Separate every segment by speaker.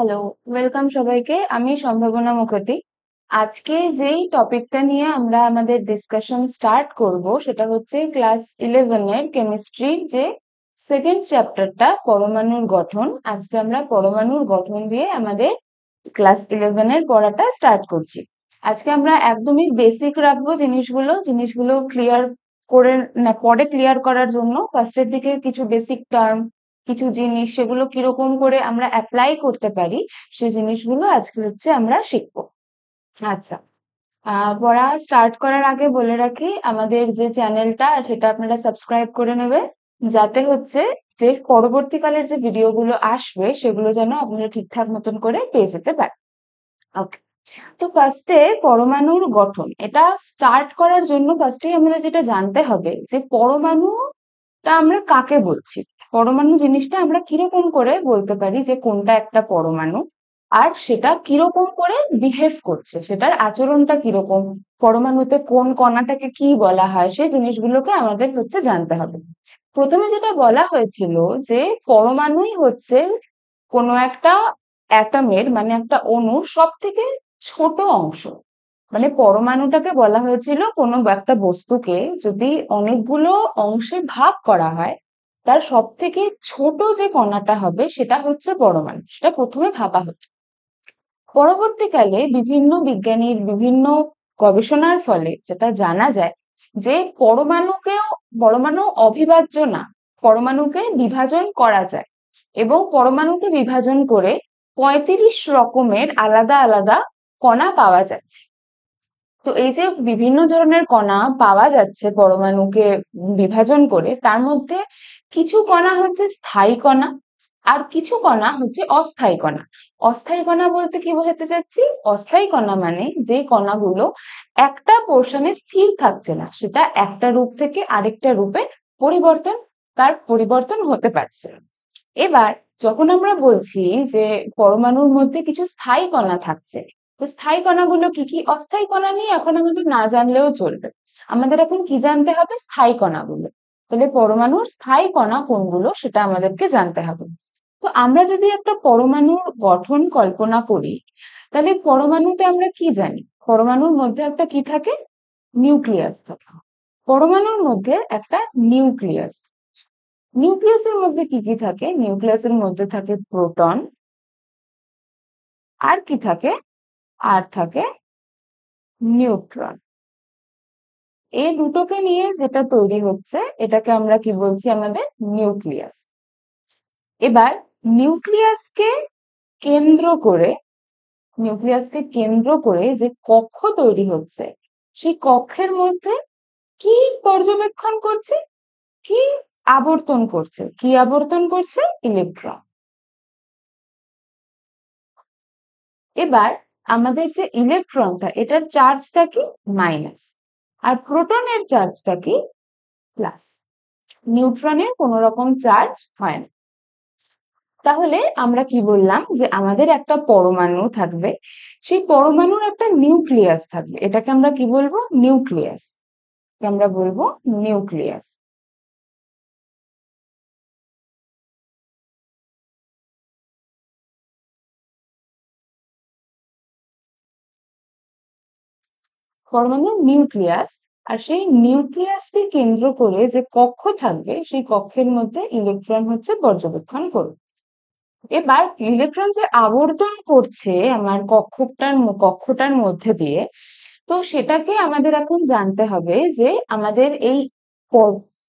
Speaker 1: Hello welcome সবাইকে আমি সম্ভাবনা মুখার্জি আজকে যেই টপিকটা নিয়ে আমরা আমাদের ডিসকাশন স্টার্ট করব সেটা হচ্ছে ক্লাস ইলেভেনের কেমিস্ট্রির যে সেকেন্ড চ্যাপ্টারটা পরমাণুর গঠন আজকে আমরা পরমাণুর গঠন দিয়ে আমাদের ক্লাস ইলেভেনের পড়াটা স্টার্ট করছি আজকে আমরা একদমই বেসিক রাখবো জিনিসগুলো জিনিসগুলো ক্লিয়ার করে না পরে ক্লিয়ার করার জন্য ফার্স্টের দিকে কিছু বেসিক টার্ম কিছু জিনিস সেগুলো কিরকম করে আমরা অ্যাপ্লাই করতে পারি সে জিনিসগুলো আজকে হচ্ছে আমরা শিখবো আচ্ছা পড়া স্টার্ট করার আগে বলে রাখি আমাদের যে চ্যানেলটা সেটা আপনারা সাবস্ক্রাইব করে নেবে যাতে হচ্ছে যে পরবর্তীকালের যে ভিডিওগুলো আসবে সেগুলো যেন আপনারা ঠিকঠাক মতন করে পেয়ে যেতে পারেন ওকে তো ফার্স্টে পরমাণুর গঠন এটা স্টার্ট করার জন্য ফার্স্টেই আমাদের যেটা জানতে হবে যে পরমাণু তা আমরা কাকে বলছি পরমাণু জিনিসটা আমরা কিরকম করে বলতে পারি যে কোনটা একটা পরমাণু আর সেটা কিরকম করে বিহেভ করছে সেটার আচরণটা কিরকম পরমাণুতে কোন কণাটাকে কি বলা হয় সেই জিনিসগুলোকে আমাদের হচ্ছে জানতে হবে প্রথমে যেটা বলা হয়েছিল যে পরমাণুই হচ্ছে কোনো একটা অ্যাটামের মানে একটা অণুর সব থেকে ছোট অংশ মানে পরমাণুটাকে বলা হয়েছিল কোনো একটা বস্তুকে যদি অনেকগুলো অংশে ভাগ করা হয় তার সব থেকে ছোট যে কণাটা হবে সেটা হচ্ছে পরমাণু সেটা প্রথমে ভাবা হতো পরবর্তীকালে বিভিন্ন বিজ্ঞানীর বিভিন্ন গবেষণার ফলে যেটা জানা যায় যে পরমাণুকেও পরমাণু অবিভাজ্য না পরমাণুকে বিভাজন করা যায় এবং পরমাণুকে বিভাজন করে পঁয়ত্রিশ রকমের আলাদা আলাদা কণা পাওয়া যাচ্ছে তো এই যে বিভিন্ন ধরনের কণা পাওয়া যাচ্ছে পরমাণুকে বিভাজন করে তার মধ্যে কিছু কণা হচ্ছে স্থায়ী কণা আর কিছু কণা হচ্ছে অস্থায়ী কণা অস্থায়ী কণা বলতে কি বোঝাতে চাচ্ছি অস্থায়ী কণা মানে যে কণাগুলো একটা পোর্শনে স্থির থাকছে না সেটা একটা রূপ থেকে আরেকটা রূপে পরিবর্তন তার পরিবর্তন হতে পারছে এবার যখন আমরা বলছি যে পরমাণুর মধ্যে কিছু স্থায়ী কণা থাকছে তো স্থায়ী কণাগুলো কি কি অস্থায়ী কণা নিয়ে এখন আমাদের না জানলেও চলবে আমাদের এখন কি জানতে হবে স্থায়ী কণাগুলো তাহলে পরমাণুর স্থায়ী কণা কোনগুলো সেটা আমাদেরকে জানতে হবে তো আমরা যদি একটা পরমাণুর গঠন কল্পনা করি তাহলে পরমাণুতে আমরা কি জানি পরমাণুর মধ্যে একটা কি থাকে নিউক্লিয়াস থাকে পরমাণুর মধ্যে একটা নিউক্লিয়াস নিউক্লিয়াসের মধ্যে কি কি থাকে নিউক্লিয়াসের মধ্যে থাকে প্রোটন আর কি থাকে আর থাকে নিউট্রন এই দুটোকে নিয়ে যেটা তৈরি হচ্ছে এটাকে আমরা কি বলছি আমাদের নিউক্লিয়াস এবার নিউক্লিয়াসকে কেন্দ্র করে নিউক্লিয়াসকে কেন্দ্র করে যে কক্ষ তৈরি হচ্ছে সেই কক্ষের মধ্যে কি পর্যবেক্ষণ করছে কি আবর্তন করছে কি আবর্তন করছে ইলেকট্রন
Speaker 2: এবার আমাদের যে
Speaker 1: ইলেকট্রনটা এটার চার্জটা কি মাইনাস আর প্রোটনের চার্জটা কি প্লাস নিউট্রনের কোন রকম চার্জ হয় না তাহলে আমরা কি বললাম যে আমাদের একটা পরমাণু থাকবে সেই পরমাণুর একটা নিউক্লিয়াস থাকবে এটাকে আমরা কি বলবো নিউক্লিয়াস আমরা বলবো
Speaker 2: নিউক্লিয়াস
Speaker 1: পরমাণুর নিউক্লিয়াস আর সেই নিউক্লিয়াসকে কেন্দ্র করে যে কক্ষ থাকবে সেই কক্ষের মধ্যে ইলেকট্রন হচ্ছে পর্যবেক্ষণ করবে এবার ইলেকট্রন যে আবর্তন করছে আমার কক্ষটার কক্ষটার মধ্যে দিয়ে তো সেটাকে আমাদের এখন জানতে হবে যে আমাদের এই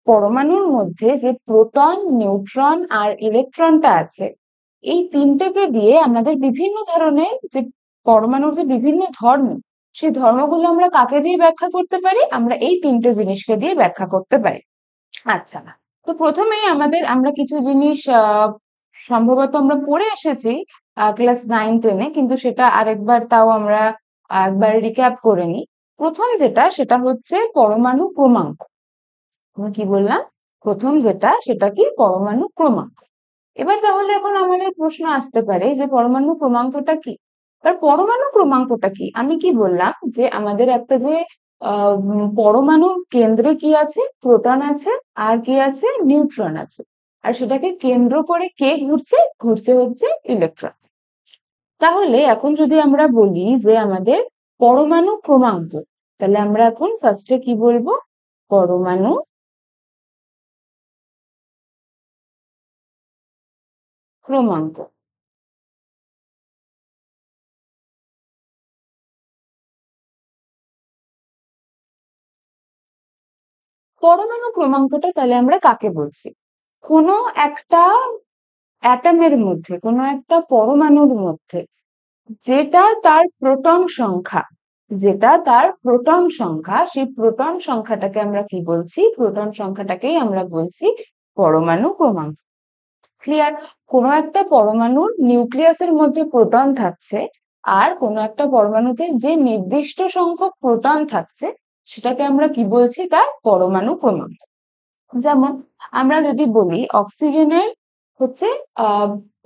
Speaker 1: পরমাণুর মধ্যে যে প্রোটন নিউট্রন আর ইলেকট্রনটা আছে এই তিনটাকে দিয়ে আমাদের বিভিন্ন ধরনের যে পরমাণুর যে বিভিন্ন ধর্ম সেই ধর্মগুলো আমরা কাকে দিয়ে ব্যাখ্যা করতে পারি আমরা এই তিনটে জিনিসকে দিয়ে ব্যাখ্যা করতে পারি আচ্ছা তো প্রথমেই আমাদের আমরা কিছু জিনিস সম্ভবত আমরা পড়ে এসেছি ক্লাস নাইন টেনে কিন্তু সেটা আরেকবার তাও আমরা একবার রিক্যাপ করে নিই প্রথম যেটা সেটা হচ্ছে পরমাণু ক্রমাঙ্ক আমি কি বললাম প্রথম যেটা সেটা কি পরমাণু ক্রমাঙ্ক এবার তাহলে এখন আমাদের প্রশ্ন আসতে পারে যে পরমাণু ক্রমাঙ্কটা কি তার পরমাণু ক্রমাঙ্কটা কি আমি কি বললাম যে আমাদের একটা যে পরমাণু কেন্দ্রে কি আছে প্রোটন আছে আর কি আছে নিউট্রন আছে আর সেটাকে কেন্দ্র করে কে ঘুরছে ঘুরছে হচ্ছে ইলেকট্রন তাহলে এখন যদি আমরা বলি যে আমাদের পরমাণু ক্রমাঙ্ক তাহলে আমরা এখন ফার্স্টে কি বলবো পরমাণু ক্রমাঙ্ক পরমাণু ক্রমাঙ্কটা তাহলে আমরা কাকে বলছি কোন একটা অ্যাটামের মধ্যে কোন একটা পরমাণুর মধ্যে যেটা তার প্রোটন সংখ্যা যেটা তার প্রোটন সংখ্যা সেই প্রোটন সংখ্যাটাকে আমরা কি বলছি প্রোটন সংখ্যাটাকেই আমরা বলছি পরমাণু ক্রমাঙ্ক ক্লিয়ার কোনো একটা পরমাণুর নিউক্লিয়াসের মধ্যে প্রোটন থাকছে আর কোনো একটা পরমাণুতে যে নির্দিষ্ট সংখ্যক প্রোটন থাকছে সেটাকে আমরা কি বলছি তার পরমাণু ক্রমাঙ্ক যেমন আমরা যদি বলি অক্সিজেনের হচ্ছে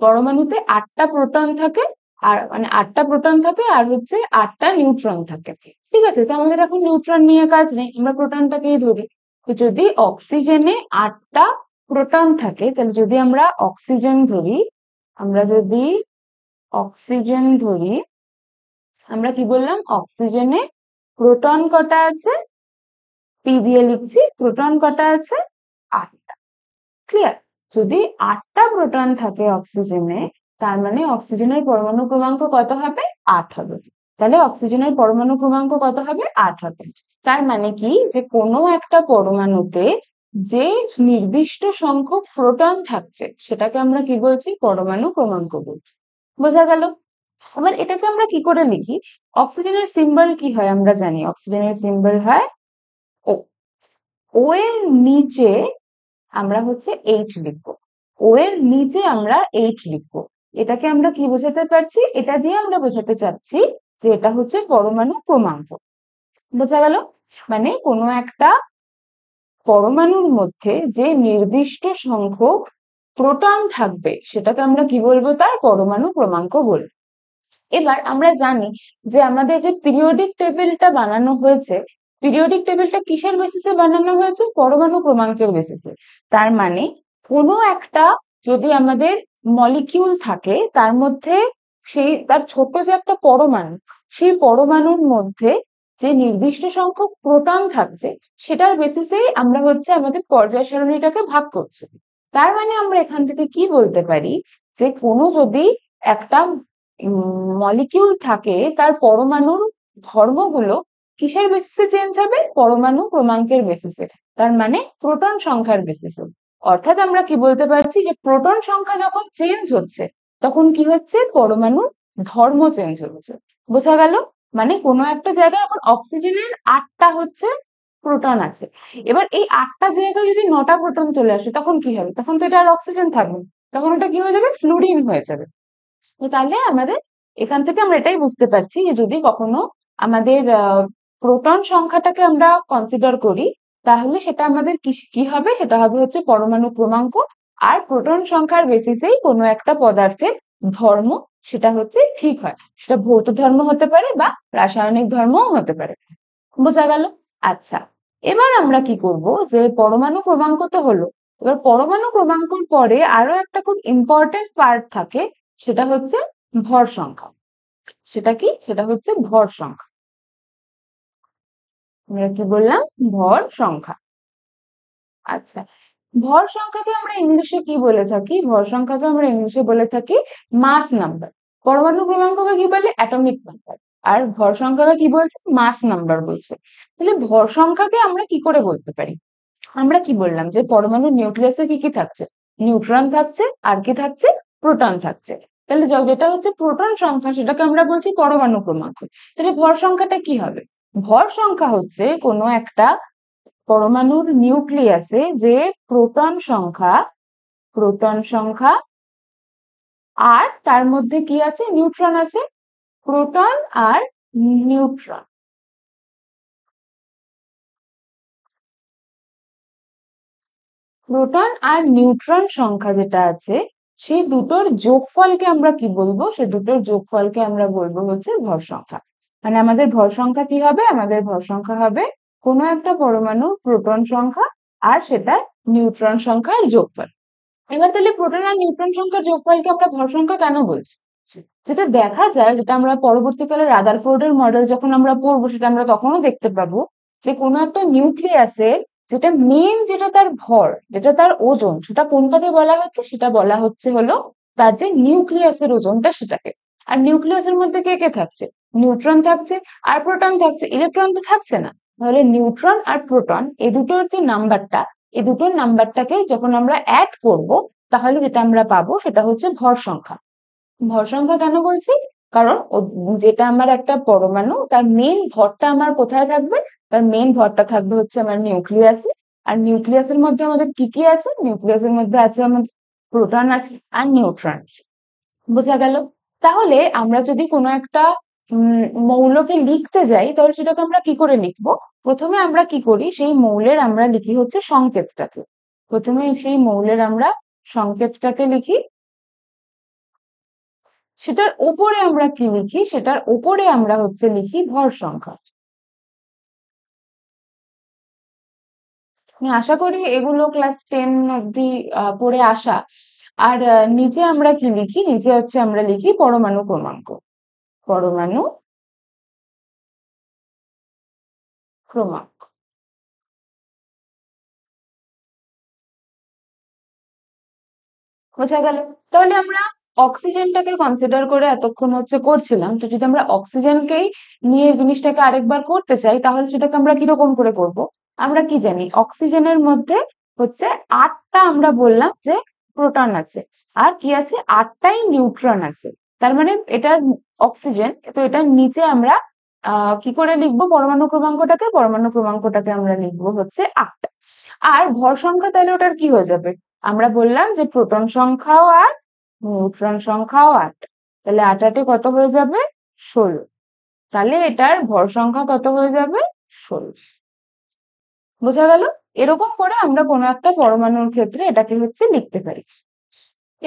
Speaker 1: পরমাণুতে আটটা প্রোটন থাকে আর মানে আটটা প্রোটন থাকে আর হচ্ছে আটটা নিউট্রন থাকে ঠিক আছে তো আমাদের এখন নিউট্রন নিয়ে কাজ নেই আমরা প্রোটনটাকেই ধরি তো যদি অক্সিজেনে আটটা প্রোটন থাকে তাহলে যদি আমরা অক্সিজেন ধরি আমরা যদি অক্সিজেন ধরি আমরা কি বললাম অক্সিজেনে প্রোটন কটা আছে পি দিয়ে লিখছি প্রোটন কটা আছে আটটা ক্লিয়ার যদি আটটা প্রোটন থাকে অক্সিজেনে তার মানে অক্সিজেনের পরমাণু ক্রমাঙ্ক কত হবে আট হবে তাহলে অক্সিজেনের পরমাণু ক্রমাঙ্ক কত হবে আট হবে তার মানে কি যে কোনো একটা পরমাণুতে যে নির্দিষ্ট সংখ্যক প্রোটন থাকছে সেটাকে আমরা কি বলছি পরমাণু ক্রমাঙ্ক বলছি বোঝা গেল এবার এটাকে আমরা কি করে লিখি অক্সিজেনের সিম্বল কি হয় আমরা জানি অক্সিজেনের সিম্বল হয় ও ও এর নিচে আমরা হচ্ছে এইচ লিখবো ও এর নিচে আমরা এইচ লিখবো এটাকে আমরা কি বোঝাতে পারছি এটা দিয়ে আমরা বোঝাতে চাচ্ছি যে এটা হচ্ছে পরমাণু ক্রমাঙ্ক বোঝা গেল মানে কোনো একটা পরমাণুর মধ্যে যে নির্দিষ্ট সংখ্যক প্রোটন থাকবে সেটাকে আমরা কি বলবো তার পরমাণু ক্রমাঙ্ক বলবো এবার আমরা জানি যে আমাদের যে পিরিয়ডিক টেবিলটা বানানো হয়েছে পিরিয়ডিক টেবিলটা কিসের বেসিসে বানানো হয়েছে পরমাণু ক্রমাঙ্কের বেসিসে তার মানে কোনো একটা যদি আমাদের মলিকিউল থাকে তার মধ্যে সেই তার ছোট যে একটা পরমাণু সেই পরমাণুর মধ্যে যে নির্দিষ্ট সংখ্যক প্রোটন থাকছে সেটার বেসিসে আমরা হচ্ছে আমাদের পর্যায় সারণীটাকে ভাগ করছি তার মানে আমরা এখান থেকে কি বলতে পারি যে কোনো যদি একটা মলিকিউল থাকে তার পরমাণুর ধর্মগুলো কিসের বেসিসে চেঞ্জ হবে পরমাণু ক্রমাঙ্কের বেসিসে তার মানে প্রোটন সংখ্যার বেসিসে অর্থাৎ আমরা কি বলতে পারছি যে প্রোটন সংখ্যা যখন চেঞ্জ হচ্ছে তখন কি হচ্ছে পরমাণুর ধর্ম চেঞ্জ হচ্ছে বোঝা গেল মানে কোনো একটা জায়গায় এখন অক্সিজেনের আটটা হচ্ছে প্রোটন আছে এবার এই আটটা জায়গায় যদি নটা প্রোটন চলে আসে তখন কি হবে তখন তো এটা আর অক্সিজেন থাকবে তখন ওটা কি হয়ে যাবে ফ্লুরিন হয়ে যাবে তো তাহলে আমাদের এখান থেকে আমরা এটাই বুঝতে পারছি যে যদি কখনো আমাদের প্রোটন সংখ্যাটাকে আমরা কনসিডার করি তাহলে সেটা আমাদের কি কি হবে সেটা হবে হচ্ছে পরমাণু ক্রমাঙ্ক আর প্রোটন সংখ্যার বেসিসেই কোনো একটা পদার্থের ধর্ম সেটা হচ্ছে ঠিক হয় সেটা ভৌত ধর্ম হতে পারে বা রাসায়নিক ধর্মও হতে পারে বোঝা গেল আচ্ছা এবার আমরা কি করব যে পরমাণু ক্রমাঙ্ক তো হলো এবার পরমাণু ক্রমাঙ্কর পরে আরো একটা খুব ইম্পর্টেন্ট পার্ট থাকে সেটা হচ্ছে ভর সংখ্যা সেটা কি সেটা হচ্ছে ভর সংখ্যা আমরা কি বললাম ভর সংখ্যা আচ্ছা ভর সংখ্যাকে আমরা ইংলিশে কি বলে থাকি ভর সংখ্যাকে আমরা ইংলিশে বলে থাকি মাস নাম্বার পরমাণু ক্রমাঙ্ককে কি বলে অ্যাটমিক নাম্বার আর ভর সংখ্যাকে কি বলছে মাস নাম্বার বলছে তাহলে ভর সংখ্যাকে আমরা কি করে বলতে পারি আমরা কি বললাম যে পরমাণু নিউক্লিয়াসে কি কি থাকছে নিউট্রন থাকছে আর কি থাকছে প্রোটন থাকছে তাহলে যেটা হচ্ছে প্রোটন সংখ্যা সেটাকে আমরা বলছি পরমাণু ক্রমাঙ্ক তাহলে ভর সংখ্যাটা কি হবে ভর সংখ্যা হচ্ছে কোনো একটা পরমাণুর নিউক্লিয়াসে যে প্রোটন সংখ্যা প্রোটন সংখ্যা আর তার মধ্যে কি আছে নিউট্রন আছে প্রোটন আর নিউট্রন প্রোটন আর নিউট্রন সংখ্যা যেটা আছে সেই দুটোর যোগফলকে আমরা কি বলবো সে দুটোর যোগফলকে আমরা বলবো হচ্ছে ভর সংখ্যা মানে আমাদের ভর সংখ্যা কি হবে আমাদের ভর সংখ্যা হবে কোনো একটা পরমাণু প্রোটন সংখ্যা আর সেটা নিউট্রন সংখ্যার যোগফল এবার তাহলে প্রোটন আর নিউট্রন সংখ্যার যোগফলকে আমরা ভর সংখ্যা কেন বলছি যেটা দেখা যায় যেটা আমরা পরবর্তীকালে রাদারফোর্ডের মডেল যখন আমরা পড়বো সেটা আমরা তখনও দেখতে পাবো যে কোনো একটা নিউক্লিয়াসের যেটা মেন যেটা তার ভর যেটা তার ওজন সেটা কোনটাকে বলা হচ্ছে সেটা বলা হচ্ছে হলো তার যে নিউক্লিয়াসের ওজনটা সেটাকে আর নিউক্লিয়াসের মধ্যে কে কে থাকছে নিউট্রন থাকছে আর প্রোটন থাকছে ইলেকট্রন তো থাকছে না তাহলে নিউট্রন আর প্রোটন এ দুটোর যে নাম্বারটা এ দুটোর নাম্বারটাকে যখন আমরা অ্যাড করব তাহলে যেটা আমরা পাবো সেটা হচ্ছে ভর সংখ্যা ভর সংখ্যা কেন বলছি কারণ যেটা আমার একটা পরমাণু তার মেন ভরটা আমার কোথায় থাকবে তার মেন ভরটা থাকবে হচ্ছে আমার নিউক্লিয়াসে আর নিউক্লিয়াসের মধ্যে আমাদের কি কি আছে নিউক্লিয়াসের মধ্যে আছে আমাদের প্রোটন আছে আর নিউট্রন আছে বোঝা গেল তাহলে আমরা যদি কোনো একটা মৌলকে লিখতে যাই তাহলে সেটাকে আমরা কি করে লিখবো প্রথমে আমরা কি করি সেই মৌলের আমরা লিখি হচ্ছে সংকেতটাকে প্রথমে সেই মৌলের আমরা সংকেতটাকে লিখি সেটার ওপরে আমরা কি লিখি সেটার ওপরে আমরা হচ্ছে লিখি
Speaker 2: ভর সংখ্যা আমি আশা
Speaker 1: করি এগুলো ক্লাস টেন অব্দি পড়ে আসা আর নিচে আমরা কি লিখি নিচে হচ্ছে আমরা লিখি পরমাণু ক্রমাঙ্ক পরমাণু ক্রমাঙ্ক বোঝা গেল তাহলে আমরা অক্সিজেনটাকে কনসিডার করে এতক্ষণ হচ্ছে করছিলাম তো যদি আমরা অক্সিজেনকেই নিয়ে জিনিসটাকে আরেকবার করতে চাই তাহলে সেটাকে আমরা কিরকম করে করব আমরা কি জানি অক্সিজেনের মধ্যে হচ্ছে আটটা আমরা বললাম যে প্রোটন আছে আর কি আছে আটটাই নিউট্রন আছে তার মানে এটা অক্সিজেন তো এটার নিচে আমরা কি করে লিখবো পরমাণু ক্রমাঙ্কটাকে পরমাণু ক্রমাঙ্কটাকে আমরা লিখবো হচ্ছে আটটা আর ভর সংখ্যা তাহলে ওটার কি হয়ে যাবে আমরা বললাম যে প্রোটন সংখ্যাও আট নিউট্রন সংখ্যাও আট তাহলে আট আটে কত হয়ে যাবে ষোলো তাহলে এটার ভর সংখ্যা কত হয়ে যাবে ষোলো বোঝা গেল এরকম করে আমরা কোনো একটা পরমাণুর ক্ষেত্রে এটাকে হচ্ছে লিখতে পারি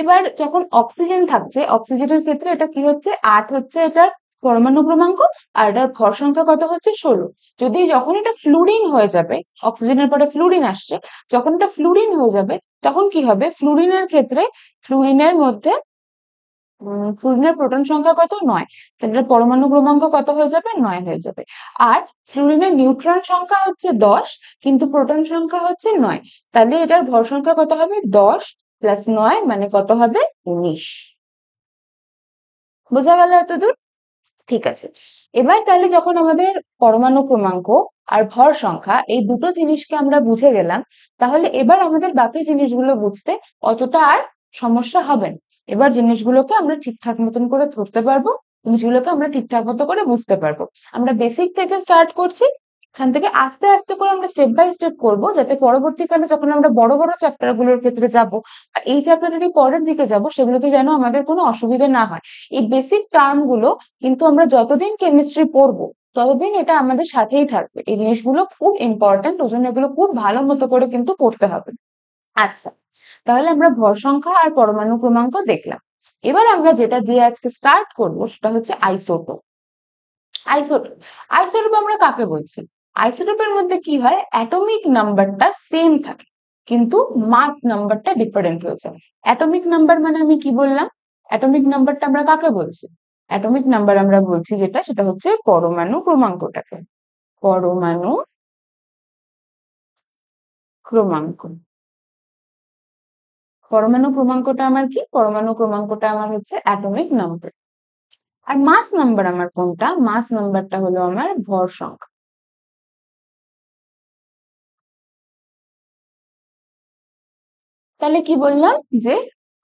Speaker 1: এবার যখন অক্সিজেন থাকছে অক্সিজেনের ক্ষেত্রে এটা কি হচ্ছে আট হচ্ছে এটার পরমাণু ক্রমাঙ্ক আর এটার ভর সংখ্যা কত হচ্ছে ষোলো যদি যখন এটা ফ্লুরিন হয়ে যাবে অক্সিজেনের পরে ফ্লুরিন আসছে যখন এটা ফ্লুরিন হয়ে যাবে তখন কি হবে ফ্লুরিনের ক্ষেত্রে ফ্লুরিনের মধ্যে ফ্লুরিনের প্রোটন সংখ্যা কত নয় তাহলে পরমাণু ক্রমাঙ্ক কত হয়ে যাবে নয় হয়ে যাবে আর ফ্লুরিনের নিউট্রন সংখ্যা হচ্ছে দশ কিন্তু প্রোটন সংখ্যা হচ্ছে নয় তাহলে এটার ভর সংখ্যা কত হবে দশ প্লাস নয় মানে কত হবে উনিশ বোঝা গেল এতদূর ঠিক আছে এবার তাহলে যখন আমাদের পরমাণু ক্রমাঙ্ক আর ভর সংখ্যা এই দুটো জিনিসকে আমরা বুঝে গেলাম তাহলে এবার আমাদের বাকি জিনিসগুলো বুঝতে অতটা আর সমস্যা হবে না এবার জিনিসগুলোকে আমরা ঠিকঠাক মতন করে ধরতে পারবো জিনিসগুলোকে আমরা ঠিকঠাক মতো করে বুঝতে পারবো আমরা বেসিক থেকে স্টার্ট করছি এখান থেকে আস্তে আস্তে করে আমরা স্টেপ বাই স্টেপ করব যাতে পরবর্তীকালে যখন আমরা বড় বড় চ্যাপ্টার গুলোর ক্ষেত্রে যাব এই চ্যাপ্টারেরই পরের দিকে যাব সেগুলোতে যেন আমাদের কোনো অসুবিধা না হয় এই বেসিক টার্ম গুলো কিন্তু আমরা যতদিন কেমিস্ট্রি পড়বো ততদিন এটা আমাদের সাথেই থাকবে এই জিনিসগুলো খুব ইম্পর্টেন্ট ওই জন্য এগুলো খুব ভালো মতো করে কিন্তু পড়তে হবে আচ্ছা তাহলে আমরা ভর সংখ্যা আর পরমাণু ক্রমাঙ্ক দেখলাম এবার আমরা যেটা দিয়ে আজকে স্টার্ট করব সেটা হচ্ছে আইসোটো আইসোটো আইসোটোপ আমরা কাকে বলছি আইসোটোপের মধ্যে কি হয় অ্যাটমিক নাম্বারটা সেম থাকে কিন্তু মাস নাম্বারটা ডিফারেন্ট হয়েছে অ্যাটমিক নাম্বার মানে আমি কি বললাম অ্যাটমিক নাম্বারটা আমরা কাকে বলছি অ্যাটমিক নাম্বার আমরা বলছি যেটা সেটা হচ্ছে পরমাণু ক্রমাঙ্কটাকে পরমাণু ক্রমাঙ্ক পরমাণু ক্রমাঙ্কটা আমার কি পরমাণু ক্রমাঙ্কটা আমার হচ্ছে অ্যাটমিক নাম্বার আর মাস নাম্বার আমার কোনটা মাস নাম্বারটা হলো
Speaker 2: আমার ভর সংখ্যা
Speaker 1: তাহলে কি বললাম যে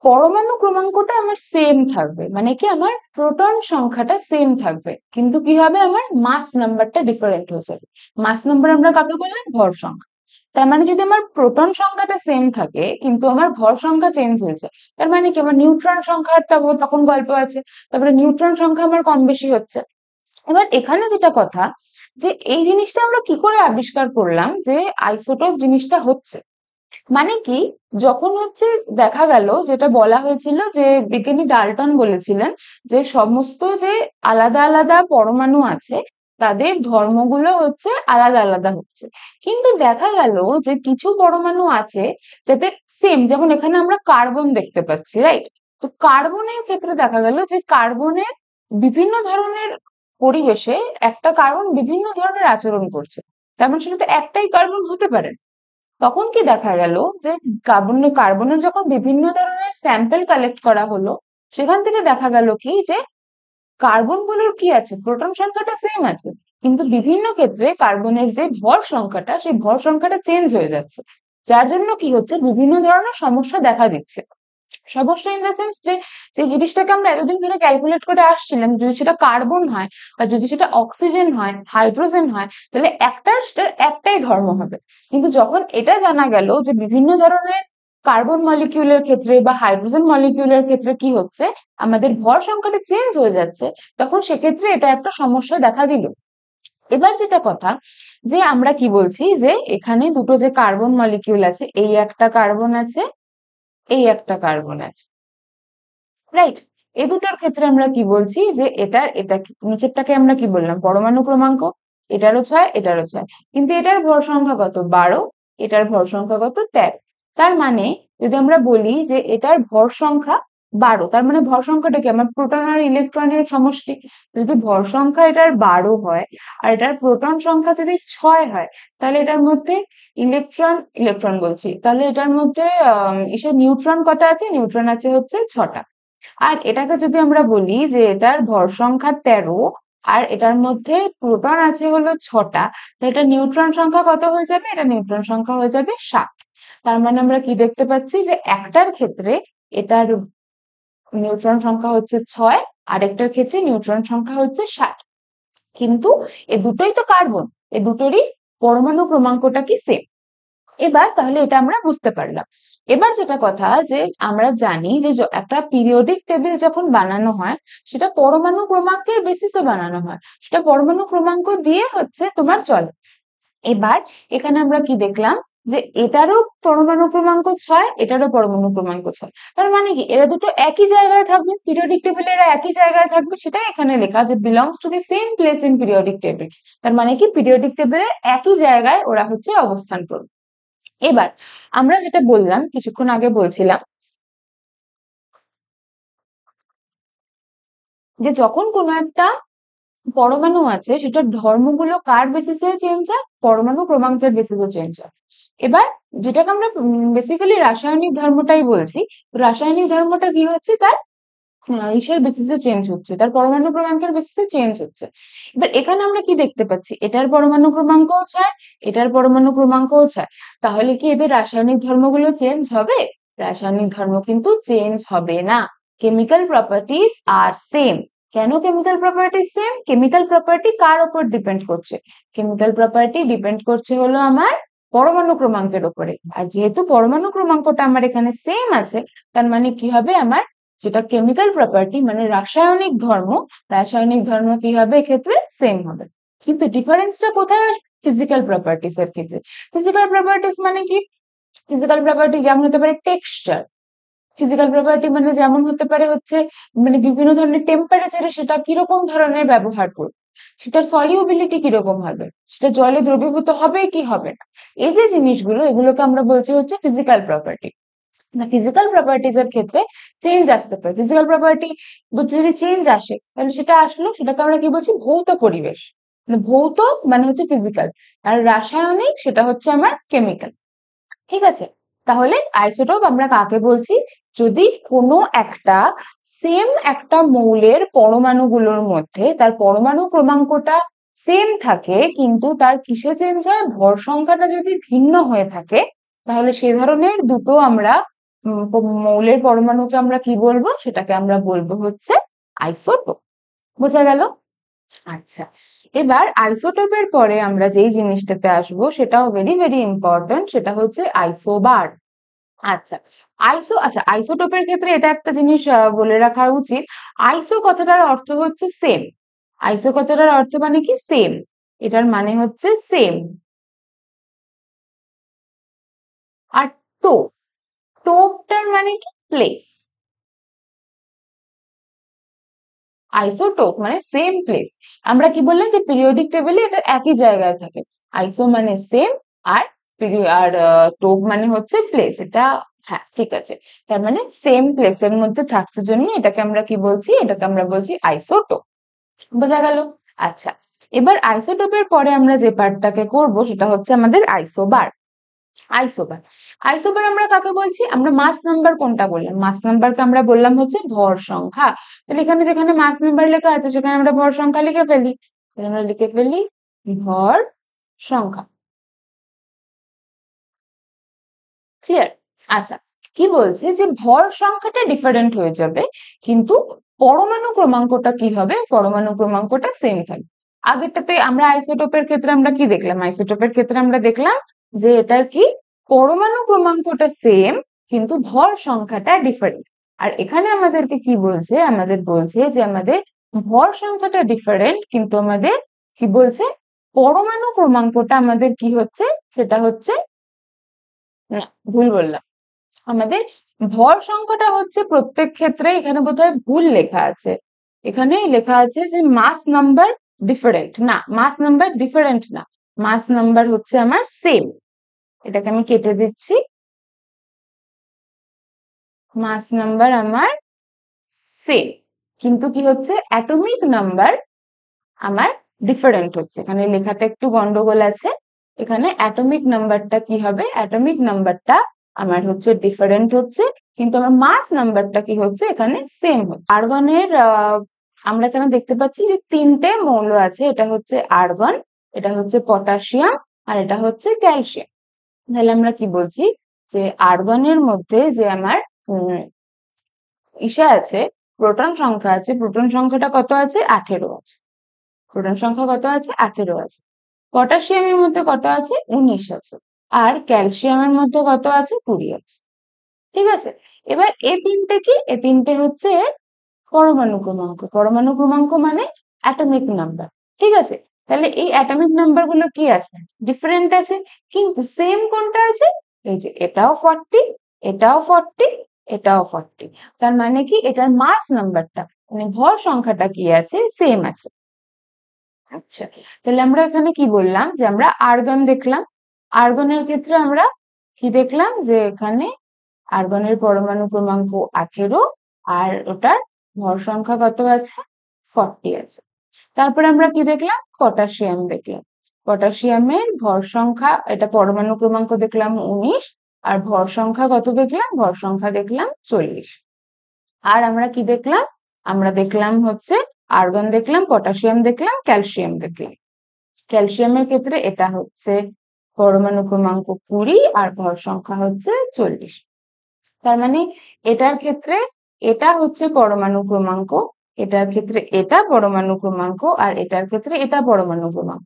Speaker 1: পরমাণু ক্রমাঙ্কটা আমার সেম থাকবে মানে কি আমার প্রোটন সংখ্যাটা সেম থাকবে কিন্তু কি হবে আমার মাস নাম্বারটা ডিফারেন্ট হয়ে যাবে মাস নাম্বার আমরা কাকে বললাম ভর সংখ্যা তার মানে যদি আমার প্রোটন সংখ্যাটা সেম থাকে কিন্তু আমার ভর সংখ্যা চেঞ্জ হয়েছে তার মানে কি আমার নিউট্রন সংখ্যাটা তখন গল্প আছে তারপরে নিউট্রন সংখ্যা আমার কম বেশি হচ্ছে এবার এখানে যেটা কথা যে এই জিনিসটা আমরা কি করে আবিষ্কার করলাম যে আইসোটোপ জিনিসটা হচ্ছে মানে কি যখন হচ্ছে দেখা গেল যেটা বলা হয়েছিল যে বিজ্ঞানী ডাল্টন বলেছিলেন যে সমস্ত যে আলাদা আলাদা পরমাণু আছে তাদের ধর্মগুলো হচ্ছে আলাদা আলাদা হচ্ছে কিন্তু দেখা গেল যে কিছু পরমাণু আছে যাতে সেম যেমন এখানে আমরা কার্বন দেখতে পাচ্ছি রাইট তো কার্বনের ক্ষেত্রে দেখা গেল যে কার্বনের বিভিন্ন ধরনের পরিবেশে একটা কার্বন বিভিন্ন ধরনের আচরণ করছে তেমন মানে সেটা তো একটাই কার্বন হতে পারে তখন কি দেখা গেল যে কার্বন কার্বনের যখন বিভিন্ন ধরনের স্যাম্পেল কালেক্ট করা হলো সেখান থেকে দেখা গেল কি যে কার্বন গুলোর কি আছে প্রোটন সংখ্যাটা সেম আছে কিন্তু বিভিন্ন ক্ষেত্রে কার্বনের যে ভর সংখ্যাটা সেই ভর সংখ্যাটা চেঞ্জ হয়ে যাচ্ছে যার জন্য কি হচ্ছে বিভিন্ন ধরনের সমস্যা দেখা দিচ্ছে সমস্যা ইন দ্য সেন্স যে যে জিনিসটাকে আমরা এতদিন ধরে ক্যালকুলেট করে আসছিলাম যদি সেটা কার্বন হয় বা যদি সেটা অক্সিজেন হয় হাইড্রোজেন হয় তাহলে একটা সেটার একটাই ধর্ম হবে কিন্তু যখন এটা জানা গেল যে বিভিন্ন ধরনের কার্বন মলিকিউলের ক্ষেত্রে বা হাইড্রোজেন মলিকিউলের ক্ষেত্রে কি হচ্ছে আমাদের ভর সংখ্যাটা চেঞ্জ হয়ে যাচ্ছে তখন সেক্ষেত্রে এটা একটা সমস্যা দেখা দিল এবার যেটা কথা যে আমরা কি বলছি যে এখানে দুটো যে কার্বন মলিকিউল আছে এই একটা কার্বন আছে এই একটা কার্বন আছে রাইট এ দুটোর ক্ষেত্রে আমরা কি বলছি যে এটার এটা নিচেরটাকে আমরা কি বললাম পরমাণু ক্রমাঙ্ক এটারও ছয় এটারও ছয় কিন্তু এটার ভর সংখ্যা কত বারো এটার ভর সংখ্যা কত তেরো তার মানে যদি আমরা বলি যে এটার ভর সংখ্যা বারো তার মানে ভর সংখ্যাটা কি আমার প্রোটন আর ইলেকট্রনের সমষ্টি যদি ভর সংখ্যা এটার বারো হয় আর এটার প্রোটন সংখ্যা যদি ছয় হয় তাহলে এটার মধ্যে ইলেকট্রন ইলেকট্রন বলছি তাহলে এটার মধ্যে এসে নিউট্রন কটা আছে নিউট্রন আছে হচ্ছে ছটা আর এটাকে যদি আমরা বলি যে এটার ভর সংখ্যা তেরো আর এটার মধ্যে প্রোটন আছে হলো ছটা তাহলে এটা নিউট্রন সংখ্যা কত হয়ে যাবে এটা নিউট্রন সংখ্যা হয়ে যাবে সাত তার মানে আমরা কি দেখতে পাচ্ছি যে একটার ক্ষেত্রে এটার নিউট্রন সংখ্যা হচ্ছে ছয় আরেকটার ক্ষেত্রে নিউট্রন সংখ্যা হচ্ছে ষাট কিন্তু এ দুটোই তো কার্বন এ দুটোরই পরমাণু ক্রমাঙ্কটা কি সেম এবার তাহলে এটা আমরা বুঝতে পারলাম এবার যেটা কথা যে আমরা জানি যে একটা পিরিয়ডিক টেবিল যখন বানানো হয় সেটা পরমাণু ক্রমাঙ্কের বেসিসে বানানো হয় সেটা পরমাণু ক্রমাঙ্ক দিয়ে হচ্ছে তোমার চলে এবার এখানে আমরা কি দেখলাম যে এটারও পরমাণু ক্রমাঙ্ক ছয় এটারও পরমাণু ক্রমাঙ্ক ছয় তার মানে কি এরা দুটো একই জায়গায় থাকবে পিরিয়ডিক টেবিল এরা একই জায়গায় থাকবে সেটা এখানে লেখা যে belongs to the same place in periodic table তার মানে কি পিরিয়ডিক টেবিলের একই জায়গায় ওরা হচ্ছে অবস্থান করবে এবার আমরা যেটা বললাম কিছুক্ষণ আগে বলছিলাম যে যখন কোনো একটা পরমাণু আছে সেটা ধর্মগুলো কার বেসিসে চেঞ্জ হয় পরমাণু ক্রমাঙ্কের বেসিসে চেঞ্জ হয় এবার যেটাকে আমরা বেসিক্যালি রাসায়নিক ধর্মটাই বলছি রাসায়নিক ধর্মটা কি হচ্ছে তার ইসের বেসিসে চেঞ্জ হচ্ছে তার পরমাণু ক্রমাঙ্কের বেসিসে চেঞ্জ হচ্ছে এবার এখানে আমরা কি দেখতে পাচ্ছি এটার পরমাণু ক্রমাঙ্কও ছয় এটার পরমাণু ক্রমাঙ্কও ছয় তাহলে কি এদের রাসায়নিক ধর্মগুলো চেঞ্জ হবে রাসায়নিক ধর্ম কিন্তু চেঞ্জ হবে না কেমিক্যাল প্রপার্টিজ আর সেম কেন chemical property same chemical property কার ওপর ডিপেন্ড করছে কেমিক্যাল প্রপার্টি ডিপেন্ড করছে হলো আমার পরমাণু ক্রমাঙ্কের ওপরে আর যেহেতু পরমাণু ক্রমাঙ্কটা আমার এখানে সেম আছে তার মানে কি হবে আমার যেটা কেমিক্যাল প্রপার্টি মানে রাসায়নিক ধর্ম রাসায়নিক ধর্ম কি হবে এক্ষেত্রে সেম হবে কিন্তু ডিফারেন্সটা কোথায় আসবে ফিজিক্যাল প্রপার্টিস এর ক্ষেত্রে ফিজিক্যাল প্রপার্টিস মানে কি ফিজিক্যাল প্রপার্টি যেমন হতে পারে টেক্সচার ফিজিক্যাল প্রপার্টি মানে যেমন হতে পারে হচ্ছে মানে বিভিন্ন ধরনের টেম্পারেচারে সেটা কিরকম ধরনের ব্যবহার করবে সেটার সলিউবিলিটি কিরকম হবে সেটা জলে দ্রবীভূত হবে কি হবে না এই যে জিনিসগুলো এগুলোকে আমরা বলছি হচ্ছে ফিজিক্যাল প্রপার্টি না ফিজিক্যাল প্রপার্টিজ এর ক্ষেত্রে চেঞ্জ আসতে পারে ফিজিক্যাল প্রপার্টি যদি চেঞ্জ আসে তাহলে সেটা আসলো সেটাকে আমরা কি বলছি ভৌত পরিবেশ মানে ভৌত মানে হচ্ছে ফিজিক্যাল আর রাসায়নিক সেটা হচ্ছে আমার কেমিক্যাল ঠিক আছে তাহলে আইসোটোপ আমরা কাকে বলছি যদি কোনো একটা সেম একটা মৌলের পরমাণুগুলোর মধ্যে তার পরমাণু ক্রমাঙ্কটা সেম থাকে কিন্তু তার কিসে চেঞ্জ হয় ভর সংখ্যাটা যদি ভিন্ন হয়ে থাকে তাহলে সে ধরনের দুটো আমরা মৌলের পরমাণুকে আমরা কি বলবো সেটাকে আমরা বলবো হচ্ছে আইসোটোপ বোঝা গেল আচ্ছা এবার আইসোটোপের পরে আমরা যেই জিনিসটাতে আসব সেটাও ভেরি ভেরি ইম্পর্টেন্ট সেটা হচ্ছে আইসোবার আচ্ছা আইসো আচ্ছা আইসোটোপের ক্ষেত্রে এটা একটা জিনিস বলে রাখা উচিত আইসো কথাটার অর্থ হচ্ছে সেম আইসো কথাটার অর্থ মানে কি সেম
Speaker 2: এটার মানে হচ্ছে সেম আর টোপ টোপটার মানে কি প্লেস
Speaker 1: আইসোটোপ মানে সেম প্লেস আমরা কি বললাম যে পিরিয়ডিক টেবিলে এটা একই জায়গায় থাকে আইসো মানে সেম আর আর টোপ মানে হচ্ছে প্লেস এটা হ্যাঁ ঠিক আছে তার মানে সেম প্লেসের মধ্যে থাকছে জন্য এটাকে আমরা কি বলছি এটাকে আমরা বলছি আইসোটোপ বোঝা গেল আচ্ছা এবার আইসোটোপের পরে আমরা যে পার্টটাকে করব সেটা হচ্ছে আমাদের আইসোবার আইসোবার আইসোবার আমরা কাকে বলছি আমরা মাস নাম্বার কোনটা বললাম মাস নাম্বারকে আমরা বললাম হচ্ছে ভর সংখ্যা তাহলে এখানে যেখানে মাস নাম্বার লেখা আছে সেখানে আমরা ভর সংখ্যা লিখে ফেলি আমরা লিখে ফেলি
Speaker 2: ভর সংখ্যা
Speaker 1: ক্লিয়ার আচ্ছা কি বলছে যে ভর সংখ্যাটা ডিফারেন্ট হয়ে যাবে কিন্তু পরমাণু ক্রমাঙ্কটা কি হবে পরমাণু ক্রমাঙ্কটা সেম থাকবে আগেরটাতে আমরা আইসোটোপের ক্ষেত্রে আমরা কি দেখলাম আইসোটোপের ক্ষেত্রে আমরা দেখলাম যে এটার কি পরমাণু ক্রমাঙ্কটা সেম কিন্তু ভর সংখ্যাটা ডিফারেন্ট আর এখানে আমাদেরকে কি বলছে আমাদের বলছে যে আমাদের ভর সংখ্যাটা ডিফারেন্ট কিন্তু আমাদের কি বলছে পরমাণু ক্রমাঙ্কটা আমাদের কি হচ্ছে সেটা হচ্ছে না ভুল বললাম আমাদের ভর সংখ্যাটা হচ্ছে প্রত্যেক ক্ষেত্রে এখানে বোধহয় ভুল লেখা আছে এখানে লেখা আছে যে মাস নাম্বার ডিফারেন্ট না মাস নাম্বার ডিফারেন্ট না মাস নাম্বার হচ্ছে আমার সেম এটাকে আমি কেটে দিচ্ছি
Speaker 2: মাস নাম্বার আমার
Speaker 1: সে কিন্তু কি হচ্ছে অ্যাটমিক নাম্বার আমার ডিফারেন্ট হচ্ছে এখানে লেখাতে একটু গন্ডগোল আছে এখানে অ্যাটমিক নাম্বারটা কি হবে অ্যাটমিক নাম্বারটা আমার হচ্ছে ডিফারেন্ট হচ্ছে কিন্তু আমার মাস নাম্বারটা কি হচ্ছে এখানে সেম হচ্ছে আর্গনের আমরা এখানে দেখতে পাচ্ছি যে তিনটে মৌল আছে এটা হচ্ছে আর্গন এটা হচ্ছে পটাশিয়াম আর এটা হচ্ছে ক্যালসিয়াম তাহলে আমরা কি বলছি যে আর্গনের মধ্যে যে আমার ইসা আছে প্রোটন সংখ্যা আছে প্রোটন সংখ্যাটা কত আছে আঠেরো আছে প্রোটন সংখ্যা কত আছে আঠেরো আছে পটাশিয়ামের মধ্যে কত আছে উনিশ আছে আর ক্যালসিয়ামের মধ্যে কত আছে কুড়ি আছে ঠিক আছে এবার এ তিনটে কি এ তিনটে হচ্ছে পরমাণু ক্রমাঙ্ক পরমাণু ক্রমাঙ্ক মানে অ্যাটমিক নাম্বার ঠিক আছে তাহলে এই অ্যাটমিক নাম্বার গুলো কি আছে ডিফারেন্ট আছে কিন্তু সেম কোনটা আছে এই যে এটাও ফর্টি এটাও ফর্টি এটাও ফর্টি তার মানে কি এটার মাস নাম্বারটা মানে ভর সংখ্যাটা কি আছে সেম আছে আচ্ছা তাহলে আমরা এখানে কি বললাম যে আমরা আর্গন দেখলাম আর্গনের ক্ষেত্রে আমরা কি দেখলাম যে এখানে আর্গনের পরমাণু ক্রমাঙ্ক আঠেরো আর ওটার ভর সংখ্যা কত আছে ফর্টি আছে তারপরে আমরা কি দেখলাম পটাশিয়াম দেখলাম পটাশিয়ামের ভর সংখ্যা এটা পরমাণু ক্রমাঙ্ক দেখলাম উনিশ আর ভর সংখ্যা কত দেখলাম ভর সংখ্যা দেখলাম চল্লিশ আর আমরা কি দেখলাম আমরা দেখলাম হচ্ছে আর্গন দেখলাম পটাশিয়াম দেখলাম ক্যালসিয়াম দেখলাম ক্যালসিয়ামের ক্ষেত্রে এটা হচ্ছে পরমাণু ক্রমাঙ্ক কুড়ি আর ভর সংখ্যা হচ্ছে চল্লিশ তার মানে এটার ক্ষেত্রে এটা হচ্ছে পরমাণু ক্রমাঙ্ক এটার ক্ষেত্রে এটা পরমাণু ক্রমাঙ্ক আর এটার ক্ষেত্রে এটা পরমাণু ক্রমাঙ্ক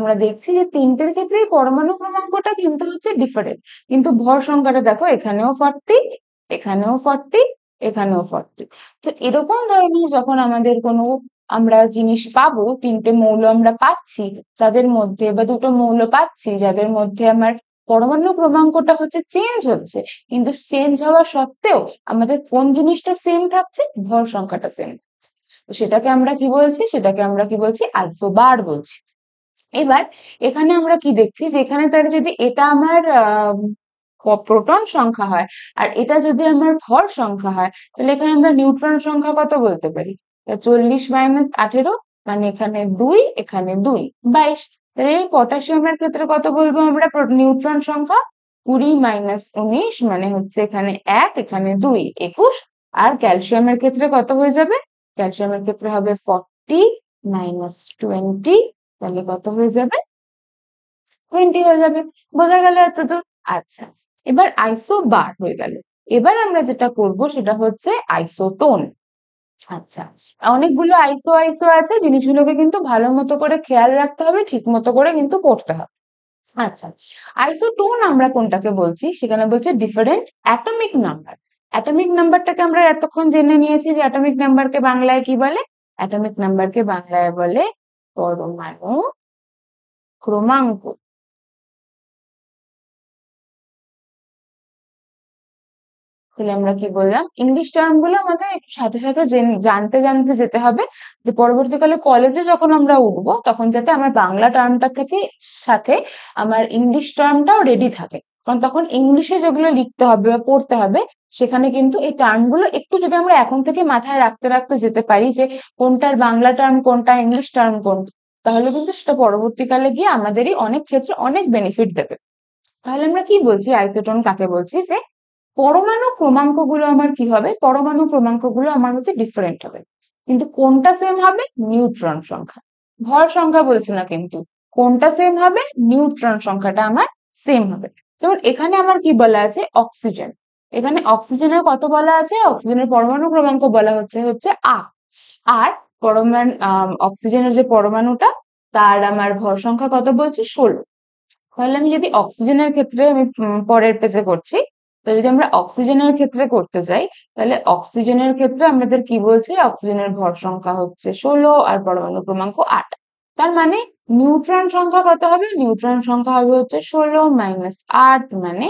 Speaker 1: আমরা দেখছি যে তিনটের ক্ষেত্রে পরমাণু ক্রমাঙ্কটা কিন্তু হচ্ছে ডিফারেন্ট কিন্তু ভর সংখ্যাটা দেখো এখানেও ফর্টি এখানেও ফর্টি এখানেও ফর্টি তো এরকম ধরনের যখন আমাদের কোনো আমরা জিনিস পাবো তিনটে মৌল আমরা পাচ্ছি যাদের মধ্যে বা দুটো মৌল পাচ্ছি যাদের মধ্যে আমার পরমাণু ক্রমাঙ্কটা হচ্ছে চেঞ্জ হচ্ছে কিন্তু চেঞ্জ হওয়া সত্ত্বেও আমাদের কোন জিনিসটা সেম থাকছে ভর সংখ্যাটা সেম তো সেটাকে আমরা কি বলছি সেটাকে আমরা কি বলছি আলসোবার বলছি এবার এখানে আমরা কি দেখছি যে এখানে তাহলে যদি এটা আমার প্রোটন সংখ্যা হয় আর এটা যদি আমার ভর সংখ্যা হয় তাহলে এখানে আমরা নিউট্রন সংখ্যা কত বলতে পারি চল্লিশ মাইনাস আঠেরো মানে এখানে দুই এখানে দুই বাইশ তাহলে এই পটাশিয়ামের ক্ষেত্রে কত বলবো আমরা নিউট্রন সংখ্যা কুড়ি মাইনাস উনিশ মানে হচ্ছে এখানে এক এখানে দুই একুশ আর ক্যালসিয়ামের ক্ষেত্রে কত হয়ে যাবে ক্যালসিয়ামের ক্ষেত্রে হবে ফর্টি মাইনাস টোয়েন্টি তাহলে কত হয়ে যাবে টোয়েন্টি হয়ে যাবে বোঝা গেল এতদূর আচ্ছা এবার আইসো বার হয়ে গেল এবার আমরা যেটা করব সেটা হচ্ছে আইসোটোন আচ্ছা অনেকগুলো আইসো আইসো আছে জিনিসগুলোকে কিন্তু ভালো মতো করে খেয়াল রাখতে হবে ঠিক মতো করে কিন্তু পড়তে হবে আচ্ছা আইসোটোন আমরা কোনটাকে বলছি সেখানে বলছে ডিফারেন্ট অ্যাটমিক নাম্বার অ্যাটমিক নাম্বারটাকে আমরা এতক্ষণ জেনে নিয়েছি যে অ্যাটমিক নাম্বারকে বাংলায় কি বলে অ্যাটমিক নাম্বারকে বাংলায় বলে পরমাণু ক্রমাঙ্ক তাহলে আমরা কি বললাম ইংলিশ টার্ম গুলো আমাদের সাথে সাথে জানতে জানতে যেতে হবে যে পরবর্তীকালে কলেজে যখন আমরা উঠবো তখন যাতে আমার বাংলা টার্মটা থেকে সাথে আমার ইংলিশ টার্মটাও রেডি থাকে কারণ তখন ইংলিশে যেগুলো লিখতে হবে বা পড়তে হবে সেখানে কিন্তু এই টার্মগুলো একটু যদি আমরা এখন থেকে মাথায় রাখতে রাখতে যেতে পারি যে কোনটার বাংলা টার্ম কোনটা ইংলিশ টার্ম কোনটা তাহলে কিন্তু সেটা পরবর্তীকালে গিয়ে আমাদেরই অনেক ক্ষেত্রে অনেক বেনিফিট দেবে তাহলে আমরা কি বলছি আইসোটন কাকে বলছি যে পরমাণু ক্রমাঙ্কগুলো আমার কি হবে পরমাণু ক্রমাঙ্কগুলো আমার হচ্ছে ডিফারেন্ট হবে কিন্তু কোনটা সেম হবে নিউট্রন সংখ্যা ভর সংখ্যা বলছে না কিন্তু কোনটা সেম হবে নিউট্রন সংখ্যাটা আমার সেম হবে যেমন এখানে আমার কি বলা আছে অক্সিজেন এখানে অক্সিজেনের কত বলা আছে অক্সিজেনের পরমাণু ক্রমাঙ্ক বলা হচ্ছে হচ্ছে আ আর পরমাণু অক্সিজেনের যে পরমাণুটা তার আমার ভর সংখ্যা কত বলছে ষোলো তাহলে আমি যদি অক্সিজেনের ক্ষেত্রে আমি পরের পেজে করছি তো যদি আমরা অক্সিজেনের ক্ষেত্রে করতে চাই তাহলে অক্সিজেনের ক্ষেত্রে আমাদের কি বলছে অক্সিজেনের ভর সংখ্যা হচ্ছে ষোলো আর পরমাণু ক্রমাঙ্ক আট তার মানে নিউট্রন সংখ্যা কত হবে নিউট্রন সংখ্যা হবে হচ্ছে ষোলো মাইনাস আট মানে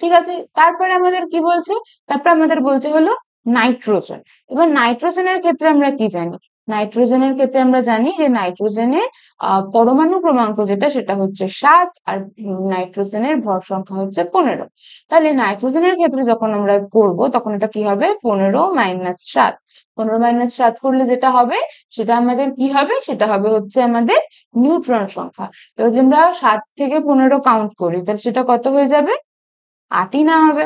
Speaker 1: ঠিক আছে তারপরে আমাদের কি বলছে তারপরে আমাদের বলছে হলো নাইট্রোজেন এবার নাইট্রোজেনের ক্ষেত্রে আমরা কি জানি নাইট্রোজেনের ক্ষেত্রে আমরা জানি যে নাইট্রোজেনের পরমাণু ক্রমাঙ্ক যেটা সেটা হচ্ছে সাত আর নাইট্রোজেনের ভর সংখ্যা হচ্ছে পনেরো তাহলে নাইট্রোজেনের ক্ষেত্রে যখন আমরা করব তখন এটা কি হবে পনেরো মাইনাস সাত পনেরো মাইনাস সাত করলে যেটা হবে সেটা আমাদের কি হবে সেটা হবে হচ্ছে আমাদের নিউট্রন সংখ্যা এবার যদি আমরা সাত থেকে পনেরো কাউন্ট করি তাহলে সেটা কত হয়ে যাবে আটই না হবে